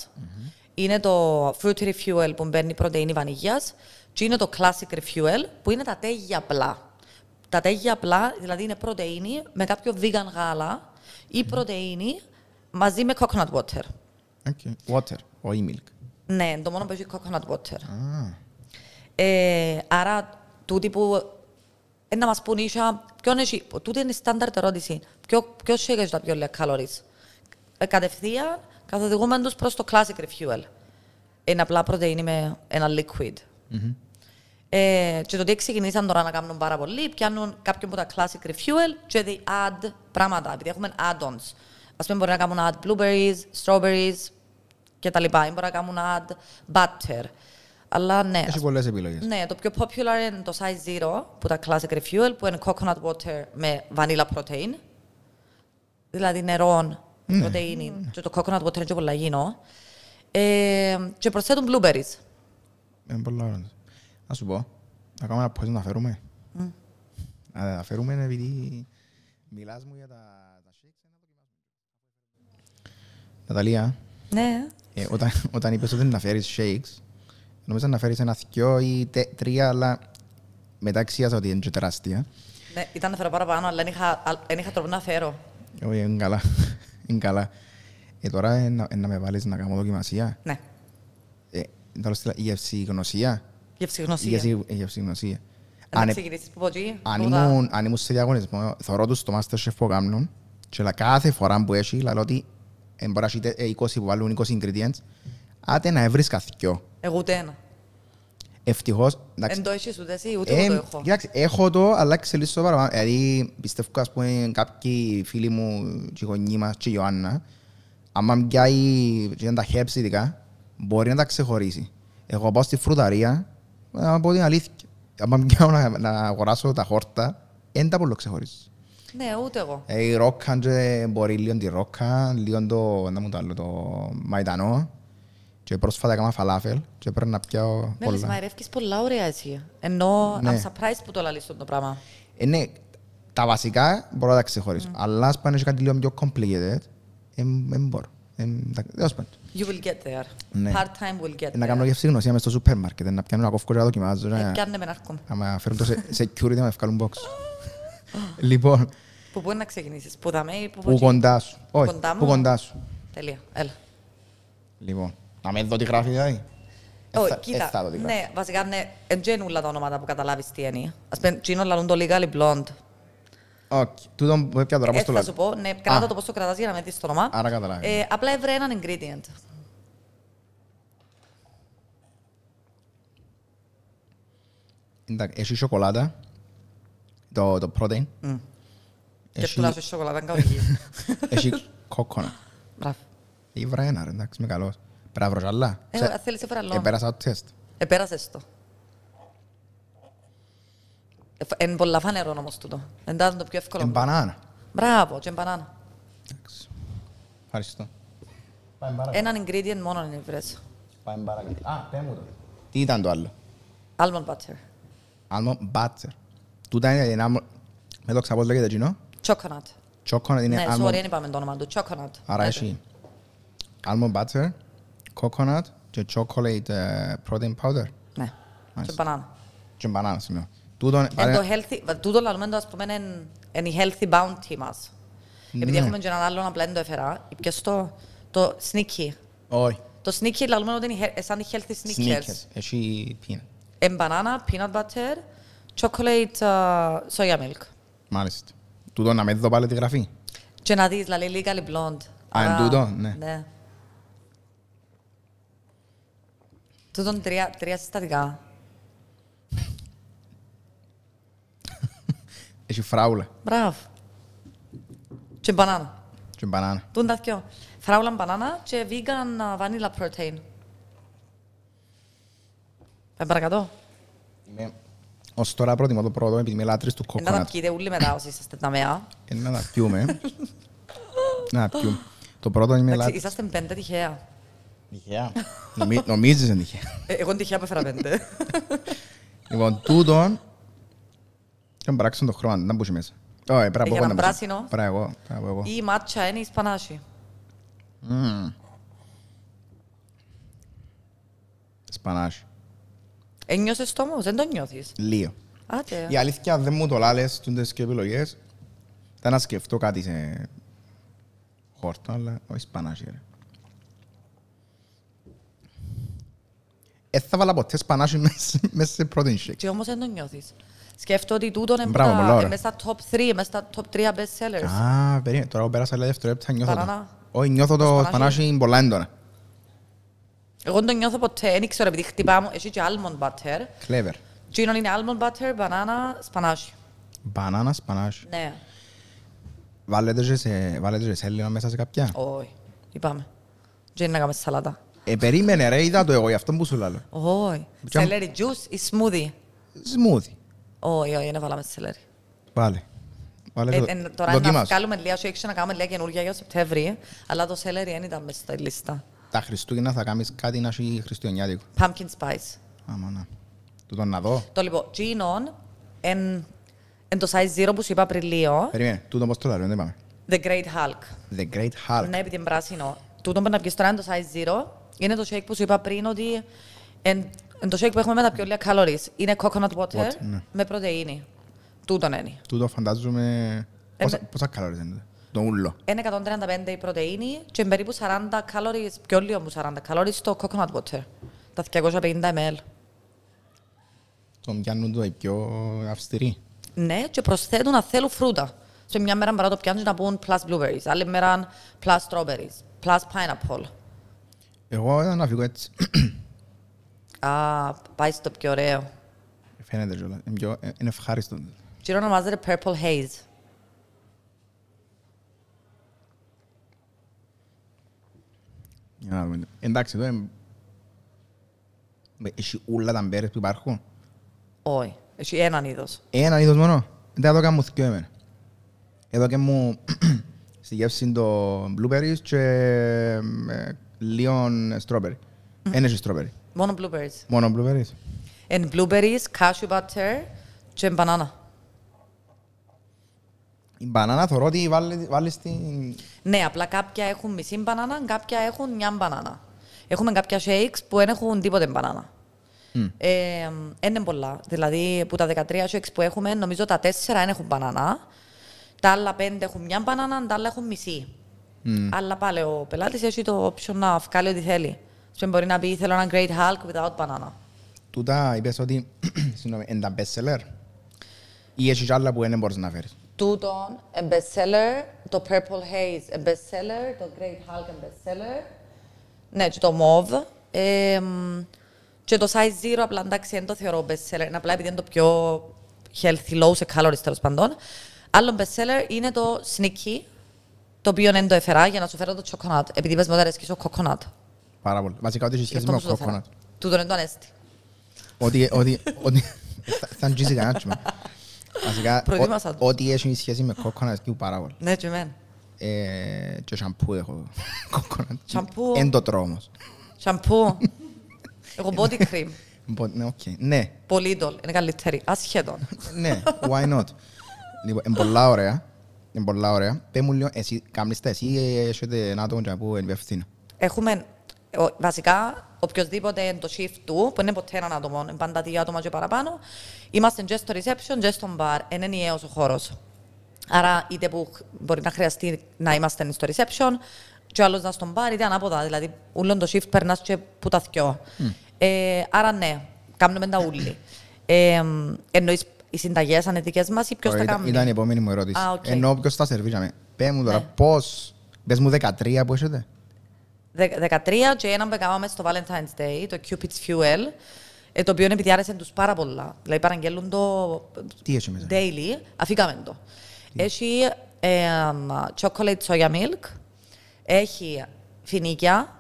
Είναι το fruit refuel που μπαίνει πρωτενη βανίγια. Και είναι το classic refuel, που είναι τα τέγια απλά. Τα τέγια απλά, δηλαδή είναι πρωτενη με κάποιο vegan γάλα ή πρωτεΐνη μαζί με coconut water. Okay. Water, όχι e milk. Ναι, το μόνο που έχει coconut water. Ε, άρα, τούτοι που ε, να μας πούν ποιό ποιον έχει, τούτη είναι η στάνταρτ ερώτηση. Ποιο, έχεις τα πιο calories. Ε, κατευθείαν καθοδηγούμε του προς το classic refuel. Είναι απλά πρωτενη με ένα liquid. Ε, και το ότι ξεκινήσαν τώρα να κάνουν πάρα πολύ, πιάνουν κάποιον από τα classic refuel και they add πράγματα, επειδή έχουμε add-ons. Ας πούμε μπορεί να κάνουν add blueberries, strawberries και τα λοιπά. μπορεί να κάνουν add butter. Αλλά ναι. Έχει πολλές επιλογές. Ναι, το πιο popular είναι το size zero που τα classic refuel που είναι coconut water με vanilla protein. Δηλαδή νερό, ναι. πρωτεΐνη ναι. και το coconut water είναι και πολλά Ε, και προσθέτουν blueberries. Είναι πολλά ωραία. Να σου πω. Να κάνουμε ένα πόσο να φέρουμε. Mm. Να φέρουμε επειδή μιλάς μου για τα, τα shakes. Ναταλία. Ναι. Ε, όταν, όταν είπες ότι να φέρεις shakes, νομίζω να φέρεις ένα δυο ή τε, τρία, αλλά μετά αξίασα ότι είναι τεράστια. Ναι, ήταν να φέρω παραπάνω, αλλά δεν είχα, είχα τρόπο να φέρω. Όχι, είναι καλά. είναι καλά. Ε, τώρα ε, να, ε, να με βάλεις να κάνω δοκιμασία. Ναι. Ε, τώρα η γεύση γνωσία. Για Γευσηγνωσία. Αν ε- ξεκινήσεις που Αν ήμουν σε διαγωνισμό, θωρώ τους το Masterchef που κάνουν και κάθε φορά που έχει, λέω ότι μπορείς 20 ε, που βάλουν 20 ingredients, άτε να βρεις καθιό. Εγώ ούτε ένα. Ευτυχώς. Δεν το έχεις ούτε εσύ, ούτε εγώ ε, το έχω. Κοιτάξτε, έχω το, αλλά εξελίσσω το παραπάνω. Δηλαδή, πιστεύω, ας πούμε, κάποιοι φίλοι μου, και οι γονείς μας, και η Ιωάννα, άμα πιάει τα χέρια ειδικά, μπορεί να τα ξεχωρίσει. Εγώ πάω στη φρουταρία να πω την αλήθεια. Αν πάω να, αγοράσω τα χόρτα, δεν τα πολύ ξεχωρίζω. Ναι, ούτε εγώ. Ε, η ρόκα, μπορεί λίγο τη ρόκα, λίγο το, να μου το άλλο, το μαϊτανό. Και πρόσφατα έκανα φαλάφελ και πρέπει να πιάω πολλά. πολλά. πολλά ωραία έτσι. Ενώ ναι. I'm surprised που το λαλείς το πράγμα. Ε, ναι, τα βασικά μπορώ να τα ξεχωρίσω. Mm. Αλλά κάτι λίγο πιο complicated, δεν μπορώ. You will get there. Ναι. Part time will get there. Να κάνω γευσή γνωσία μες στο σούπερ μάρκετ, να πιάνω ένα κόφκο να δοκιμάζω. Ε, να πιάνε με ένα κόμμα. Να με φέρουν το security να με βγάλουν box. λοιπόν. Που μπορεί να ξεκινήσεις, που δαμέ ή που... Που κοντά σου. Όχι, που κοντά σου. Τελεία, έλα. Λοιπόν, να με δω τι γράφει δηλαδή. Όχι, κοίτα, ναι, βασικά είναι εντζένουλα τα ονόματα που καταλάβεις τι είναι. Ας πέντε, τσίνο λαλούν το λίγα blonde. Όχι. Τούτο που έπια τώρα, πώς το λέω. Θα σου πω, ναι, κράτα το πώς το κρατάς για να με δεις το όνομα. Άρα καταλάβει. Ε, απλά έβρε έναν ingredient. Εντάξει, έχει σοκολάτα, το, το protein. Mm. Και τουλάχιστον σοκολάτα, καλή. Έχει κόκκονα. Μπράβο. Ή βρένα, εντάξει, είμαι καλός. Πρέπει να βρω ζαλά. Ε, θέλεις άλλο. Επέρασα το τεστ. Επέρασες το. Είναι πολλά φανερό όμως τούτο. Είναι το πιο εύκολο. μπανάνα. Μπράβο, και μπανάνα. Ευχαριστώ. Έναν ingredient μόνο είναι βρες. Πάμε παρακάτω. Α, πέ μου το. Τι ήταν το άλλο. Almond butter. Almond butter. Τούτα είναι ένα... Με το ξαπώς λέγεται εκείνο. Chocolat. Chocolat είναι almond. Ναι, sorry, δεν είπαμε το όνομα του. Chocolat. Άρα ναι. έχει almond butter, coconut και chocolate ε, protein powder. Ναι. Και μπανάνα. Και μπανάνα, σημαίνω. Τούτον... το healthy, τούτο λαλούμε το ας πούμε είναι η healthy bounty μας. Ναι. Επειδή έχουμε και έναν άλλον απλά δεν το έφερα, Ποιος το, το sneaky. Όχι. Το sneaky λαλούμε ότι είναι σαν οι healthy sneakers. Sneakers, έχει πίνα. Εν μπανάνα, peanut butter, chocolate, uh, soya milk. Μάλιστα. Τούτο να με δω πάλι τη γραφή. Και να δεις, λαλεί λίγα λι blonde. Α, εν τούτο, ναι. ναι. Τούτον τρία, τρία συστατικά. Έχει φράουλα. Μπράβο. Και μπανάνα. Και μπανάνα. Τούν τα δυο. Φράουλα μπανάνα και vegan βανίλα πρωτέιν. Πάμε παρακατώ. Είμαι ως τώρα προτιμώ το πρώτο επειδή είμαι λάτρης του coconut. Να τα πιείτε ούλοι μετά όσοι είσαστε τα μέα. Ε, να τα πιούμε. Να πιούμε. Το πρώτο είμαι λάτρης. Είσαστε πέντε τυχαία. Τυχαία. Νομίζεις είναι τυχαία. Ε, εγώ τυχαία που έφερα πέντε. Λοιπόν, τούτον δεν παράξουν το χρώμα, δεν μπούσει μέσα. Όχι, ε, πρέπει να πω πράσινο. Πρέπει εγώ, πρέπει εγώ. Η μάτσα είναι η σπανάση. Σπανάση. Ένιωσες ε, το όμως, δεν το νιώθεις. Λίγο. Άτε. Ε. Η αλήθεια δεν μου το λάλες τις και επιλογές. Θα να σκεφτώ κάτι σε χόρτο, αλλά όχι σπανάση. Ρε. θα βάλα ποτέ σπανάση μέσα σε πρώτη shake. Και όμως δεν το νιώθεις. Σκεφτώ ότι τούτο είναι μέσα στα top 3, μέσα στα top 3 best sellers. Α, περίμενε. Τώρα που πέρασα δεύτερο έπτυξα νιώθω το. Όχι, νιώθω το Σπανάσι πολλά έντονα. Εγώ δεν το νιώθω ποτέ, δεν ξέρω, επειδή χτυπά μου, εσύ και almond butter. Clever. Τι είναι almond butter, μπανάνα, σπανάσι. Μπανάνα, σπανάσι. Ναι. Βάλετε και σε, σέλινα μέσα σε κάποια. Όχι, είπαμε. είναι να κάνουμε σαλάτα. Ε, περίμενε ρε, είδα το εγώ, γι' αυτό που σου λέω. Όχι. Σελέρι juice ή smoothie. Smoothie. Όχι, όχι, δεν βάλαμε σελέρι. Πάλι. Ε, ε, τώρα να βγάλουμε λίγα σου, έχεις να κάνουμε λίγα καινούργια για Σεπτέμβρη, αλλά το σελέρι δεν ήταν μέσα στη λίστα. Τα Χριστούγεννα θα κάνεις κάτι να έχει χριστιανιάτικο. Pumpkin spice. Άμα να. τον να δω. Το λοιπόν, τζίνον, εν, εν το size zero που σου είπα πριν λίγο. Περίμενε, τούτο πώς το λέω, δεν πάμε. The Great Hulk. The Great Hulk. Ναι, επειδή είναι πράσινο. Τούτο που να βγεις τώρα εν το size zero. είναι το shake που σου είπα πριν ότι εν το shake που έχουμε με τα πιο λίγα calories είναι coconut water ναι. με πρωτεΐνη. Τούτον είναι. Τούτο φαντάζομαι... Ε, πόσα calories είναι. Το ούλο. Είναι 135 η πρωτεΐνη και περίπου 40 calories, πιο λίγο από 40 calories, το coconut water. Τα 250 ml. Το πιάνουν το πιο αυστηρή. Ναι, και προσθέτουν να θέλουν φρούτα. Σε μια μέρα να το πιάνουν να πούν plus blueberries, άλλη μέρα plus strawberries, plus pineapple. Εγώ ήταν να φύγω έτσι. Α, πάει στο πιο ωραίο. Φαίνεται κιόλας. Ε, είναι ευχάριστο. Τι ονομάζεται Purple Haze. Εντάξει, εδώ είναι... Έχει όλα τα μπέρες που υπάρχουν. Όχι. Έχει έναν είδος. Έναν είδος μόνο. Δεν εδώ το κάνω θυκιο εμένα. Εδώ και μου στη γεύση το blueberries και ε, ε, λίγο strawberry. Ένας strawberry. Μόνο blueberries. Μόνο blueberries. And blueberries, cashew butter και μπανάνα. Η μπανάνα θεωρώ ότι βάλει, βάλει στην... Ναι, απλά κάποια έχουν μισή μπανάνα, κάποια έχουν μια μπανάνα. Έχουμε κάποια shakes που δεν έχουν τίποτε μπανάνα. Mm. είναι πολλά. Δηλαδή, που τα 13 shakes που έχουμε, νομίζω τα 4 δεν έχουν μπανάνα. Τα άλλα 5 έχουν μια μπανάνα, τα άλλα έχουν μισή. Αλλά πάλι ο πελάτης έχει το option να βγάλει ό,τι θέλει. Και μπορεί να πει θέλω ένα Great Hulk without banana. Τούτα είπες ότι είναι τα best seller ή έχεις άλλα που δεν μπορείς να φέρεις. Τούτον, best bestseller το Purple Haze best seller, το Great Hulk best seller, ναι και το Mauve. Ε, και το size zero απλά εντάξει δεν το θεωρώ best seller, απλά επειδή είναι το πιο healthy low σε calories τέλος παντών. Άλλο best seller είναι το Sneaky, το οποίο δεν το έφερα για να σου φέρω το chocolate, επειδή είπες μου αρέσκεις ο coconut. Πάρα πολύ. Βασικά ό,τι έχει σχέση με ο κόκκονας. Τούτο είναι το ανέστη. Ότι, ότι, ότι, θα αγγίζει κανένα τσιμα. Βασικά, ό,τι έχει σχέση με κόκκονας και πάρα πολύ. Ναι, και εμένα. Ε, και σαμπού έχω κόκκονα. Σαμπού. Εν το τρώω όμως. Σαμπού. Εγώ body cream. Ναι, οκ. Ναι. Πολύ ντολ. είναι καλύτερη. Ασχέτον. Ναι, why not. Λοιπόν, είναι πολλά ωραία. Είναι πολλά ωραία. Πε μου λίγο, εσύ κάνεις τα, εσύ έχετε ένα άτομο που είναι υπευθύνο. Έχουμε βασικά οποιοδήποτε το shift του, που είναι ποτέ έναν άτομο, είναι πάντα δύο άτομα και παραπάνω, είμαστε και στο reception και στο bar, είναι ενιαίος ο χώρος. Άρα είτε που μπορεί να χρειαστεί να είμαστε στο reception και ο άλλος να στο bar, είτε ανάποδα, δηλαδή όλο το shift περνάς και που τα δυο. Mm. Ε, άρα ναι, κάνουμε τα ούλη. Ε, εννοείς οι συνταγές αν δικέ μας ή ποιος τα κάνει. Ήταν η επόμενη μου ερώτηση. Ah, okay. Ενώ ποιο τα σερβίζαμε. Πες μου τώρα, ναι. πώς. Πες μου 13 που έχετε. 13 και έναν που στο Valentine's Day, το Cupid's Fuel, ε, το οποίο επειδή άρεσε τους πάρα πολλά. Δηλαδή παραγγέλνουν το daily, αφήκαμε το. Έχει ε, chocolate soya milk, έχει φινίκια,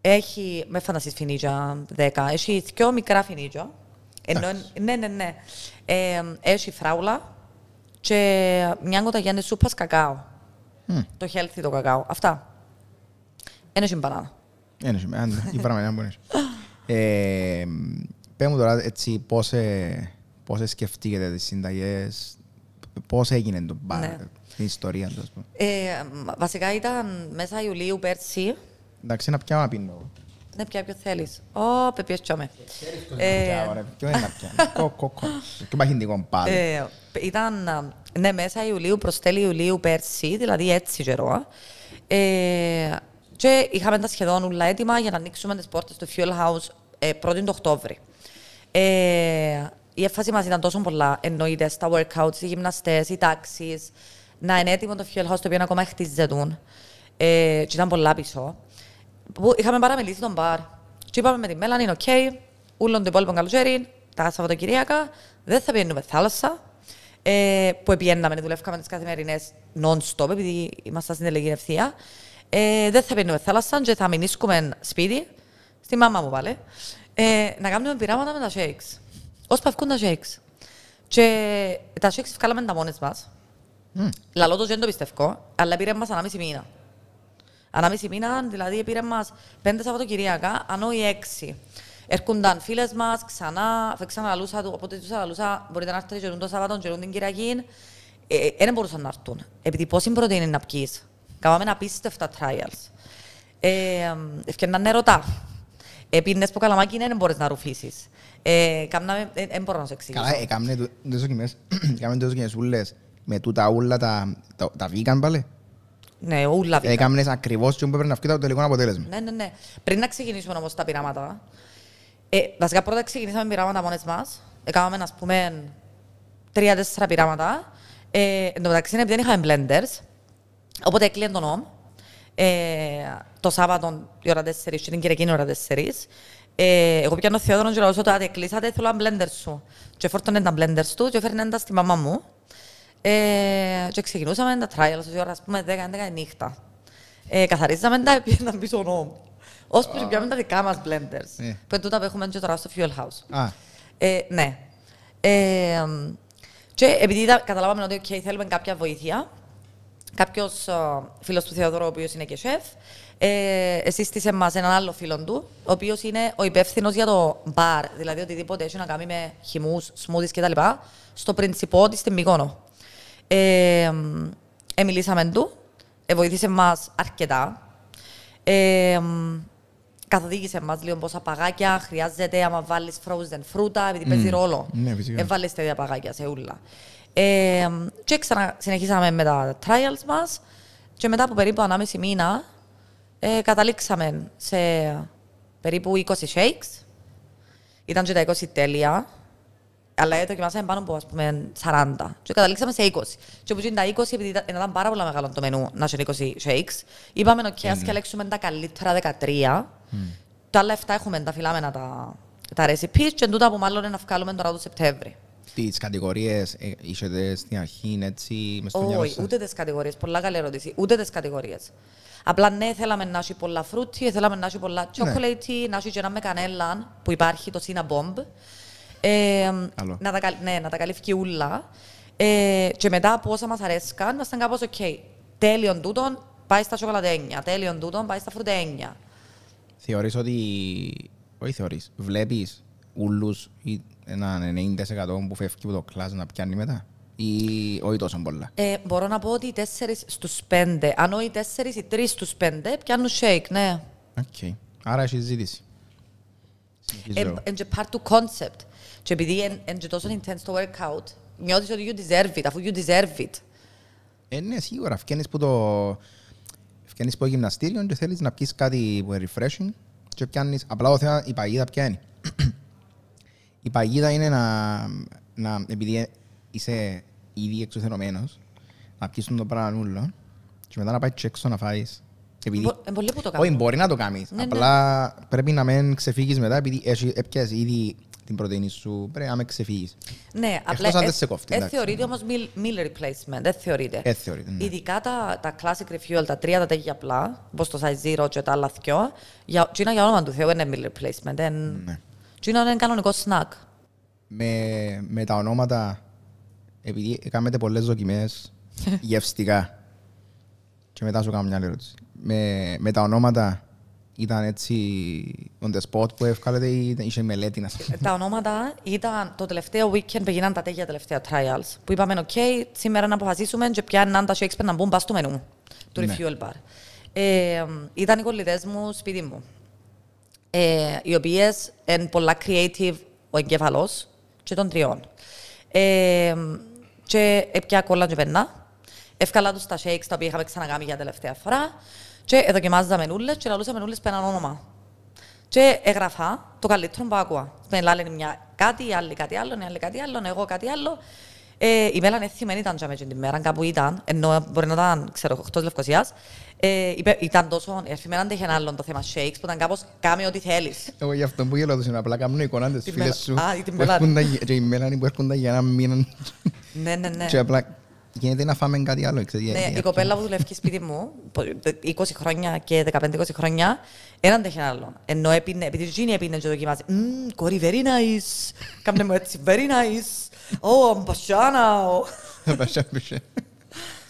έχει, με φαντασίες φινίκια δέκα. έχει πιο μικρά φινίκια. Ενώ, ναι, ναι, ναι. Ε, έχει φράουλα και μια κοταγιάνε σούπας κακάο. Το healthy το κακάο. Αυτά. Ένα συμπανάνα. Ένα συμπανάνα. Η παραμονιά μου είναι. Ε, πες μου τώρα έτσι πώς, πώς σκεφτείτε τις συνταγές, πώς έγινε το μπαρ, ναι. την ιστορία του. Ε, βασικά ήταν μέσα Ιουλίου πέρσι. Εντάξει, να πιάμε να πίνω. Ναι, πια ποιος θέλεις. Ω, πε ποιος τσόμε. Ε, ποιος είναι να πιάνω. Κόκκο. Και παχυντικό πάλι. Ε, ήταν, ναι, μέσα Ιουλίου προς τέλη Ιουλίου πέρσι, δηλαδή έτσι γερό. Ε, και είχαμε τα σχεδόν όλα έτοιμα για να ανοίξουμε τις πόρτες του Fuel House ε, 1η Οκτώβρη. Ε, η έφαση μας ήταν τόσο πολλά. Εννοείται στα workouts, οι γυμναστές, οι τάξεις, να είναι έτοιμο το Fuel House το οποίο ακόμα χτίζεται. Ε, και ήταν πολλά πίσω. Που είχαμε παραμελήσει τον μπαρ. Και είπαμε με τη Μέλαν, είναι οκ, okay, ούλον το υπόλοιπο καλοκαίρι, τα Σαββατοκυριακά, δεν θα πηγαίνουμε θάλασσα. Ε, που επιέναμε, δουλεύκαμε τις καθημερινές non-stop, επειδή ήμασταν στην τελεγή ευθεία. Ε, δεν θα πίνουμε θάλασσα και θα μηνίσκουμε σπίτι, στη μάμα μου πάλι, ε, να κάνουμε πειράματα με τα shakes. Ως παυκούν τα shakes. Και τα shakes βγάλαμε τα μόνες μας. Mm. Λαλό το δεν το πιστεύω, αλλά πήρε μας ανάμιση μήνα. Ανάμιση μήνα, δηλαδή πήρε μας πέντε Σαββατοκυριακά, αν όχι έξι. Έρχονταν φίλες μας ξανά, λούσα του, οπότε τους αλλούσα, Μπορείτε να έρθετε και τον Σάββατο, και την Κυριακή. Ε, δεν ε, μπορούσαν να έρθουν. Επειδή πόση πρωτενη να πιείς Κάμαμε απίστευτα trials. Ε, ευκαιρνά Επειδή Επίνε που καλαμάκι δεν μπορείς να ρουφήσεις. Ε, δεν ε, μπορώ να σε εξηγήσω. Καλά, έκαμε ε, τις δοκιμές, Κάμε τις δοκιμές με τούτα ούλα τα, τα, τα βγήκαν πάλι. Ναι, ούλα βγήκαν. Έκαμε ακριβώς και πρέπει να βγει το τελικό αποτέλεσμα. Ναι, ναι, ναι. Πριν να ξεκινήσουμε όμως τα πειράματα, ε, βασικά πρώτα ξεκινήσαμε πειράματα μόνες μας. Έκαμε, ε, ας πούμε, τρία-τέσσερα πειράματα. Ε, εν τω μεταξύ, επειδή δεν είχαμε blenders, Οπότε έκλειε τον ΟΜ. Ε, το Σάββατο η ώρα 4 και την Κυριακή η ώρα 4. Ε, εγώ πιάνω Θεόδωρο και ρωτώ ότι κλείσατε, θέλω ένα μπλέντερ σου. Και φόρτωνε τα μπλέντερ του και έφερνε τα στη μαμά μου. Ε, και ξεκινούσαμε τα trials στις ώρα, ας πούμε, 10-11 νύχτα. Ε, καθαρίζαμε τα πήγαιναν πίσω νόμ. Ώσπου που πιάμε τα δικά μας blenders. Ναι. που είναι τούτα που έχουμε και τώρα στο Fuel House. Ah. Ε, ναι. Ε, και επειδή καταλάβαμε ότι okay, θέλουμε κάποια βοήθεια, κάποιος φίλος του Θεοδόρου, ο οποίος είναι και σεφ, ε, σύστησε μας έναν άλλο φίλο του, ο οποίος είναι ο υπεύθυνος για το μπαρ, δηλαδή οτιδήποτε έχει να κάνει με χυμούς, σμούδις κτλ. Στο Πρινσιπό της στην Μηγόνο. Ε, ε, μιλήσαμε του, ε, βοήθησε μας αρκετά. Ε, καθοδήγησε μας λίγο πόσα παγάκια χρειάζεται άμα βάλεις frozen φρούτα, επειδή mm. παίζει ρόλο. Ναι, Έβαλε ε, τέτοια παγάκια σε ούλα. Ε, και ξανα, συνεχίσαμε με τα trials μας και μετά από περίπου ανάμεση μήνα ε, καταλήξαμε σε περίπου 20 shakes. Ήταν και τα 20 τέλεια. Αλλά κοιμάσαμε πάνω από ας πούμε, 40. Και καταλήξαμε σε 20. Και όπως είναι τα 20, επειδή ήταν πάρα πολύ μεγάλο το μενού να είναι 20 shakes, είπαμε ότι okay, ας ναι, ναι. τα καλύτερα 13. Mm. Τα άλλα 7 έχουμε τα φυλάμενα τα, τα recipes και τούτα που μάλλον να βγάλουμε τώρα το Σεπτέμβρη τις κατηγορίες ε, είσαι στην αρχή, έτσι, μες στο Όχι, ούτε τις κατηγορίες. Πολλά καλή ερώτηση. Ούτε τις κατηγορίες. Απλά ναι, θέλαμε να έχει πολλά φρούτι, θέλαμε να έχει πολλά τσόκολέτη, ναι. να έχει και ένα με κανέλα που υπάρχει, το Σίνα Μπομπ. Ε, να, τα, ναι, να τα καλύφει ούλα. Ε, και μετά από όσα μας αρέσκαν, ήμασταν κάπως οκ. Τέλειον τούτον πάει στα σοκολατένια. Τέλειον τούτον πάει στα φρουτένια. Θεωρείς ότι. Όχι θεωρείς. Βλέπεις ούλους ή έναν 90% που φεύγει από το κλάσ να πιάνει μετά. Ή όχι τόσο πολλά. Ε, μπορώ να πω ότι οι 4 στους πέντε αν όχι οι 4, οι 3 στους πέντε πιάνουν shake, ναι. Οκ. Okay. Άρα έχεις ζήτηση. Είναι και part του concept. Και επειδή είναι τόσο intense το workout, νιώθεις ότι you deserve it, αφού you deserve it. Ε, ναι, σίγουρα. Φκένεις που το... Φκένεις που το γυμναστήριο και θέλεις να πιείς κάτι που είναι refreshing και πιάνεις... Απλά ο η παγίδα πιάνει. Η παγίδα είναι να, να επειδή είσαι ήδη εξουθενωμένος, να πιείς το πράγμα και μετά να πάει έξω να φάεις. Επειδή... Ε, πολύ που το κάνω. Όχι, μπορεί να το κάνεις. Ναι, ναι, Απλά ναι. πρέπει να μην ξεφύγεις μετά, επειδή έπιασες ήδη την πρωτεΐνη σου, πρέπει να με ξεφύγεις. Ναι, απλά ε- δεν σε κόφτει. Δεν ε θεωρείται όμως meal replacement, δεν θεωρείται. Ε, θεωρείται, ναι. Ειδικά τα, τα classic refuel, τα τρία τα τέτοια απλά, όπως το size zero και τα άλλα δυο, για, για όνομα του Θεού είναι meal replacement. Ναι. Τι είναι ένα κανονικό σνακ. Με, με τα ονόματα, επειδή κάνετε πολλές δοκιμές γευστικά. Και μετά σου κάνω μια άλλη ερώτηση. Με, με τα ονόματα ήταν έτσι on the spot που εύκολα ή είχε μελέτη να σκεφτεί. Τα ονόματα ήταν το τελευταίο weekend που γίνανε τα τέτοια τελευταία trials. Που είπαμε, OK, σήμερα να αποφασίσουμε και ποια είναι τα Shakespeare να μπουν πας στο μενού του ναι. Refuel Bar. Ε, ήταν οι κολλητές μου σπίτι μου ε, οι οποίες είναι πολλά creative ο εγκέφαλος και των τριών. Ε, και έπια κόλλα και περνά. Εύκαλα τους τα shakes τα οποία είχαμε ξαναγάμει για τελευταία φορά. Και εδώ μενούλε και λάλουσα μενούλε με έναν όνομα. Και έγραφα το καλύτερο που άκουα. Με λένε μια κάτι, η άλλη κάτι άλλο, η άλλη κάτι άλλο, εγώ κάτι άλλο. Ε, η Μέλλαν δεν ήταν τζάμε την μέρα, κάπου ήταν, ενώ μπορεί να ήταν, ξέρω, εκτός Λευκοσίας. Ε, ήταν τόσο εφημερά, δεν είχε άλλο το θέμα shakes, που ήταν κάπως κάμε ό,τι θέλεις. Εγώ γι' αυτό που γελώ τους είναι απλά κάμουν εικόνα τις φίλες σου. Α, την Μέλλαν. Και η Μέλλαν που έρχονται για ένα μήνα. Ναι, ναι, ναι. Και απλά γίνεται να φάμε κάτι άλλο. Ναι, η κοπέλα που δουλεύει σπίτι μου, 20 χρόνια και 15-20 χρόνια, έναν τέχει άλλον. Ενώ επειδή η Τζίνι έπινε και δοκιμάζει, «Μμμ, κορή, very nice, κάμπνε μου έτσι, very nice oh, I'm Basha now. Basha, Basha.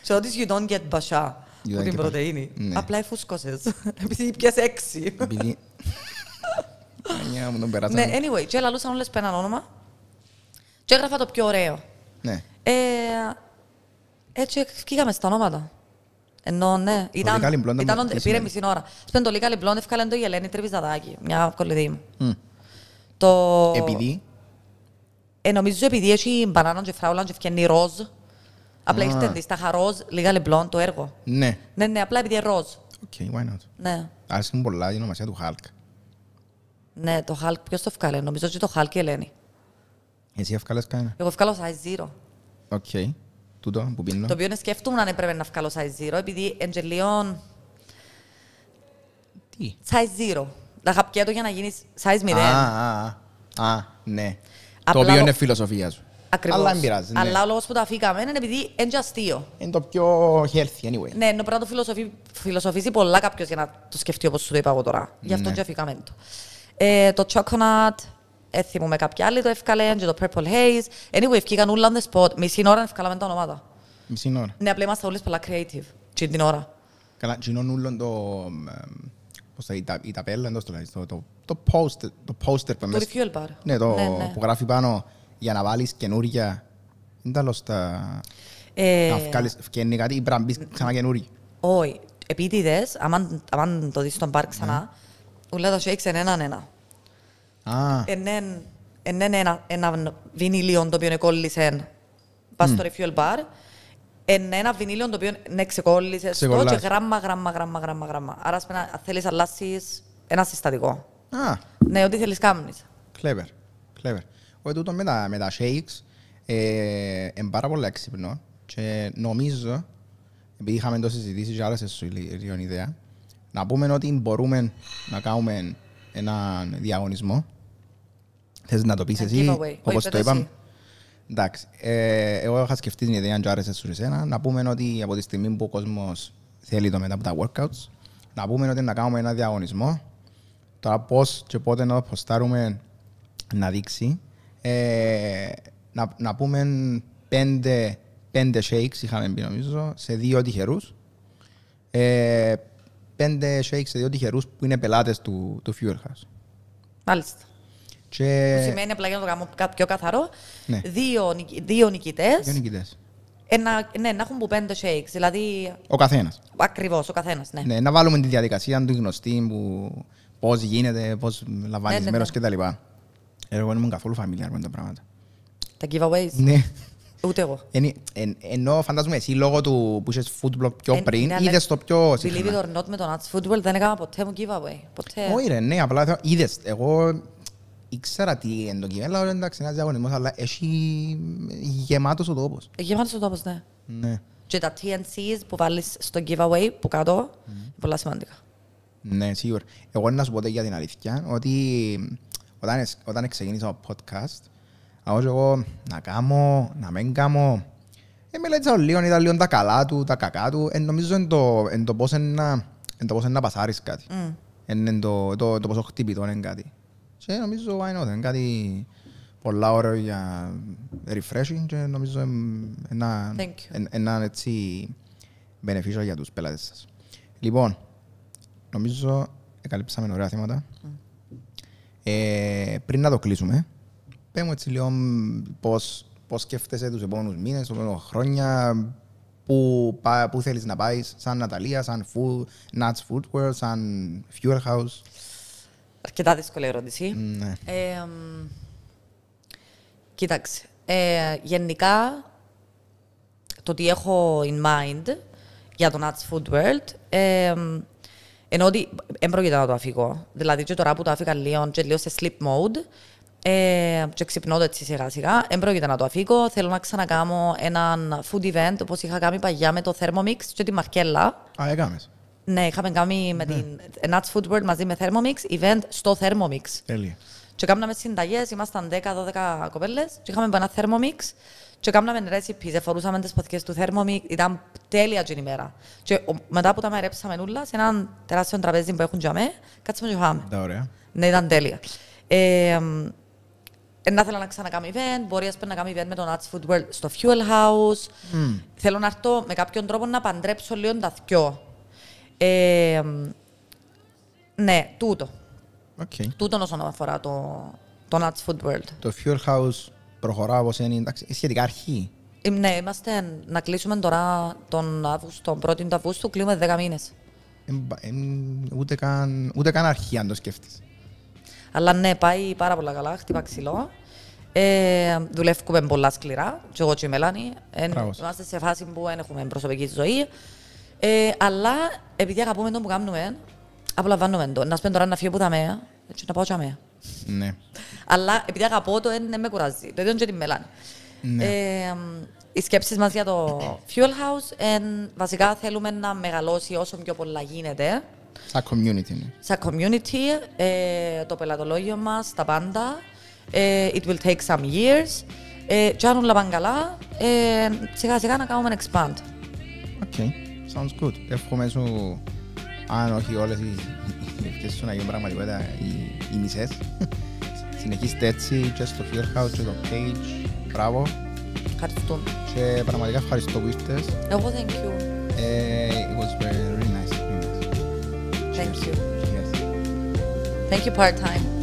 Σε ό,τι you don't get Basha που την πρωτεΐνη. Ναι. Απλά εφούσκωσες. Επειδή πιες έξι. Επειδή... μου τον περάσαμε. Ναι, anyway, και λαλούσαν όλες πέναν όνομα. Και έγραφα το πιο ωραίο. Ναι. Ε, έτσι βγήκαμε στα ονόματα. Ενώ ναι, ήταν, ήταν, πήρε μισή ώρα. το λίγα λιμπλόν, ευκάλεν το Γελένη Τρεβιζαδάκη, μια κολλητή μου. Το... Επειδή? Ε, νομίζω επειδή έχει μπανάνων και φράουλα και φτιάχνει ροζ. Απλά ah. ήρθε στα χαρόζ, λίγα λεμπλόν το έργο. Ναι. Ναι, ναι, απλά επειδή είναι ροζ. Οκ, okay, why not. Ναι. Άρεσε μου πολλά η ονομασία του Χάλκ. Ναι, το Χάλκ, ποιος το φκάλε, νομίζω ότι το Χάλκ η Ελένη. Εσύ ευκάλες κανένα. Εγώ ευκάλω size zero. Οκ. Okay. Τούτο που πίνω. Το οποίο σκέφτομαι αν έπρεπε να βγάλω size zero, επειδή εντζελίων... Τι. Size zero. Τα χαπιά για να γίνεις size 0. Α, ah, ah. ah, ναι. Το οποίο είναι φιλοσοφία σου. Ακριβώς. Αλλά πειράζει, ναι. Αλλά ο λόγος που τα αφήκαμε είναι επειδή είναι αστείο. Είναι το πιο healthy anyway. Ναι, ενώ πρέπει να το φιλοσοφεί, φιλοσοφήσει πολλά κάποιος για να το σκεφτεί όπως σου το είπα εγώ τώρα. Γι' αυτό ναι. και αφήκαμε το. Ε, το chocolate, έθιμουμε ε, κάποια άλλη το έφκαλε, και το purple haze. Anyway, φύγαν όλα on the spot. Μισή ώρα εύκαλαμε τα ονόματα. Μισή ώρα. Ναι, απλά είμαστε όλες πολλά creative. Τι την ώρα. Καλά, κοινών όλων το... Πώς θα η ταπέλα, εντός το, το, το το poster, το poster που Το refuel bar. Ναι, το ναι, ναι. που γράφει πάνω για να βάλεις καινούργια. Δεν τα λόγω στα... Ε... Να βγάλεις, βγαίνει κάτι ή πρέπει να μπεις ξανά καινούργια. Όχι. Επίτηδες, αν το δεις στον μπαρ ναι. ξανά, ούλα τα σου έχεις έναν ένα. Α. Ενέν ένα, ένα βινίλιο το οποίο κόλλησε, πας στο refuel bar ένα βινίλιο το οποίο ναι, ξεκόλλησες και γράμμα, γράμμα, γράμμα, γράμμα, γράμμα. Άρα, αν θέλεις να αλλάσεις ένα συστατικό. Ναι, ό,τι θέλεις κάμνεις. Κλέβερ. Κλέβερ. Ο ετούτο με τα, shakes είναι πάρα πολύ έξυπνο και νομίζω, επειδή είχαμε τόσες συζητήσεις και άλλες σου λίγη ιδέα, να πούμε ότι μπορούμε να κάνουμε έναν διαγωνισμό. Θες να το πεις εσύ, όπως το είπαμε. Εντάξει, ε, εγώ είχα σκεφτεί την ιδέα και άρεσε σου εσένα. Να πούμε ότι από τη στιγμή που ο κόσμος θέλει το μετά από τα workouts, να πούμε ότι να κάνουμε ένα διαγωνισμό Τώρα πώς και πότε να το ποστάρουμε να δείξει. Ε, να, να πούμε πέντε, πέντε shakes είχαμε πει νομίζω σε δύο τυχερούς. Ε, πέντε shakes σε δύο τυχερούς που είναι πελάτες του, του Fuel House. Μάλιστα. Και... Που σημαίνει απλά για να το κάνω πιο καθαρό. Ναι. Δύο, δύο νικητές. Δύο νικητές. Ένα, ναι, να έχουν που πέντε shakes. Δηλαδή... Ο καθένας. Ακριβώς, ο καθένας. Ναι. ναι. να βάλουμε τη διαδικασία του γνωστή που πώς γίνεται, πώς λαμβάνεις ναι, ναι, μέρος ναι. κτλ. Ε, εγώ δεν ήμουν καθόλου familiar με τα πράγματα. Τα giveaways. Ναι. Ούτε εγώ. Εν, εν, ενώ φαντάζομαι εσύ λόγω του που είσαι food blog πιο εν, πριν, ναι, είδες το πιο. Συχνά. Believe it or not, με το Nuts Football δεν έκανα ποτέ μου giveaway. Ποτέ. Όχι, ρε, ναι, απλά είδες. Εγώ ήξερα τι είναι το giveaway, αλλά εντάξει, ένας διαγωνισμός, αλλά έχει γεμάτος ο τόπος. Ε, γεμάτος ο τόπος, ναι. ναι. Και τα TNCs που βάλεις στο giveaway που κάτω, mm. πολλά σημαντικά. Ναι, σίγουρα. Εγώ να σου πω για την αλήθεια ότι όταν, όταν ξεκίνησα το podcast, αγώ εγώ να κάνω, να μην κάνω. Ε, μελέτησα λίγο, είδα λίγο τα καλά του, τα κακά του. Ε, νομίζω εν το, εν το πώς να, εν το πώς να πασάρεις κάτι. Mm. Εν, εν το, το, το πόσο χτυπητό είναι κάτι. Και νομίζω why not, είναι κάτι πολλά ωραίο για refreshing και νομίζω ένα, ένα, ένα έτσι beneficial για τους πελάτες σας. Λοιπόν, νομίζω εκαλύψαμε ωραία θέματα. Ε, πριν να το κλείσουμε, πες μου έτσι λίγο πώς, πώς σκέφτεσαι τους επόμενους μήνες, τους επόμενους χρόνια, πού, πού θέλεις να πάεις, σαν Ναταλία, σαν food, Nuts σαν Fuel House. Αρκετά δύσκολη ερώτηση. Ναι. Ε, κοίταξε, ε, γενικά το τι έχω in mind για το Nuts Food World ενώ ότι δεν να το αφήγω, Δηλαδή, και τώρα που το άφηγα λίγο, και λίγο σε sleep mode, ε, και ξυπνώ έτσι σιγά σιγά, δεν πρόκειται να το αφήγω. Θέλω να ξανακάμω ένα food event, όπως είχα κάνει παγιά με το Thermomix και τη Μαρκέλα. Α, Ναι, είχαμε κάνει με ναι. την Nuts Food World μαζί με Thermomix, event στο Thermomix. Τέλεια. Και κάναμε συνταγές, ήμασταν 10-12 κοπέλες, και είχαμε ένα Thermomix και κάναμε recipes, εφορούσαμε τις ποθηκές του θέρμομι, ήταν τέλεια την ημέρα. Και μετά που τα μερέψαμε νουλά, σε έναν τεράστιο τραπέζι που έχουν τζαμέ, κάτσαμε και φάμε. Τα ωραία. Ναι, ήταν τέλεια. Ε, να θέλω να ξανακάμουμε event, μπορεί να κάνω event με το Arts Food World στο Fuel House. Mm. Θέλω να έρθω με κάποιον τρόπο να παντρέψω λίγο τα δυο. Ε, ναι, τούτο. Okay. Τούτο όσον αφορά το, το Nuts Food World. Το Fuel House Προχωρά όπως είναι, εντάξει, σχετικά αρχή. Ε, ναι, είμαστε να κλείσουμε τώρα τον Αύγουστο, τον πρώτη του Αυγούστου, κλείνουμε 10 μήνες. Ε, ε, ούτε, καν, ούτε καν αρχή αν το σκέφτε. Αλλά ναι, πάει πάρα πολύ καλά, χτύπα ξυλό. Ε, δουλεύουμε πολλά σκληρά, και εγώ και η Μελάνη. Ε, είμαστε σε φάση που δεν έχουμε προσωπική ζωή. Ε, αλλά επειδή αγαπούμε το που κάνουμε, απολαμβάνουμε το. Να σπέντε τώρα να φύγω που θα μέα, έτσι να πάω και αμέα. Ναι. Αλλά επειδή αγαπώ το, δεν με κουράζει. Το ίδιο και την μελάνη. Ναι. Ε, οι σκέψεις μας για το Fuel House εν, βασικά θέλουμε να μεγαλώσει όσο πιο πολλά γίνεται. Σαν community. Ναι. Σαν community, ε, το πελατολόγιο μας, τα πάντα. Ε, it will take some years. Ε, και αν όλα πάνε καλά, ε, σιγά σιγά να κάνουμε expand. Okay, sounds good. Εύχομαι σου, αν όχι όλες οι και να γίνουν πραγματικότητα οι, οι μισές. Συνεχίστε έτσι και στο House και το Cage. Μπράβο. Ευχαριστώ. Και πραγματικά ευχαριστώ που ήρθες. Εγώ thank you. Ε, it was very, Ευχαριστώ. nice. Thank you. Thank you part time.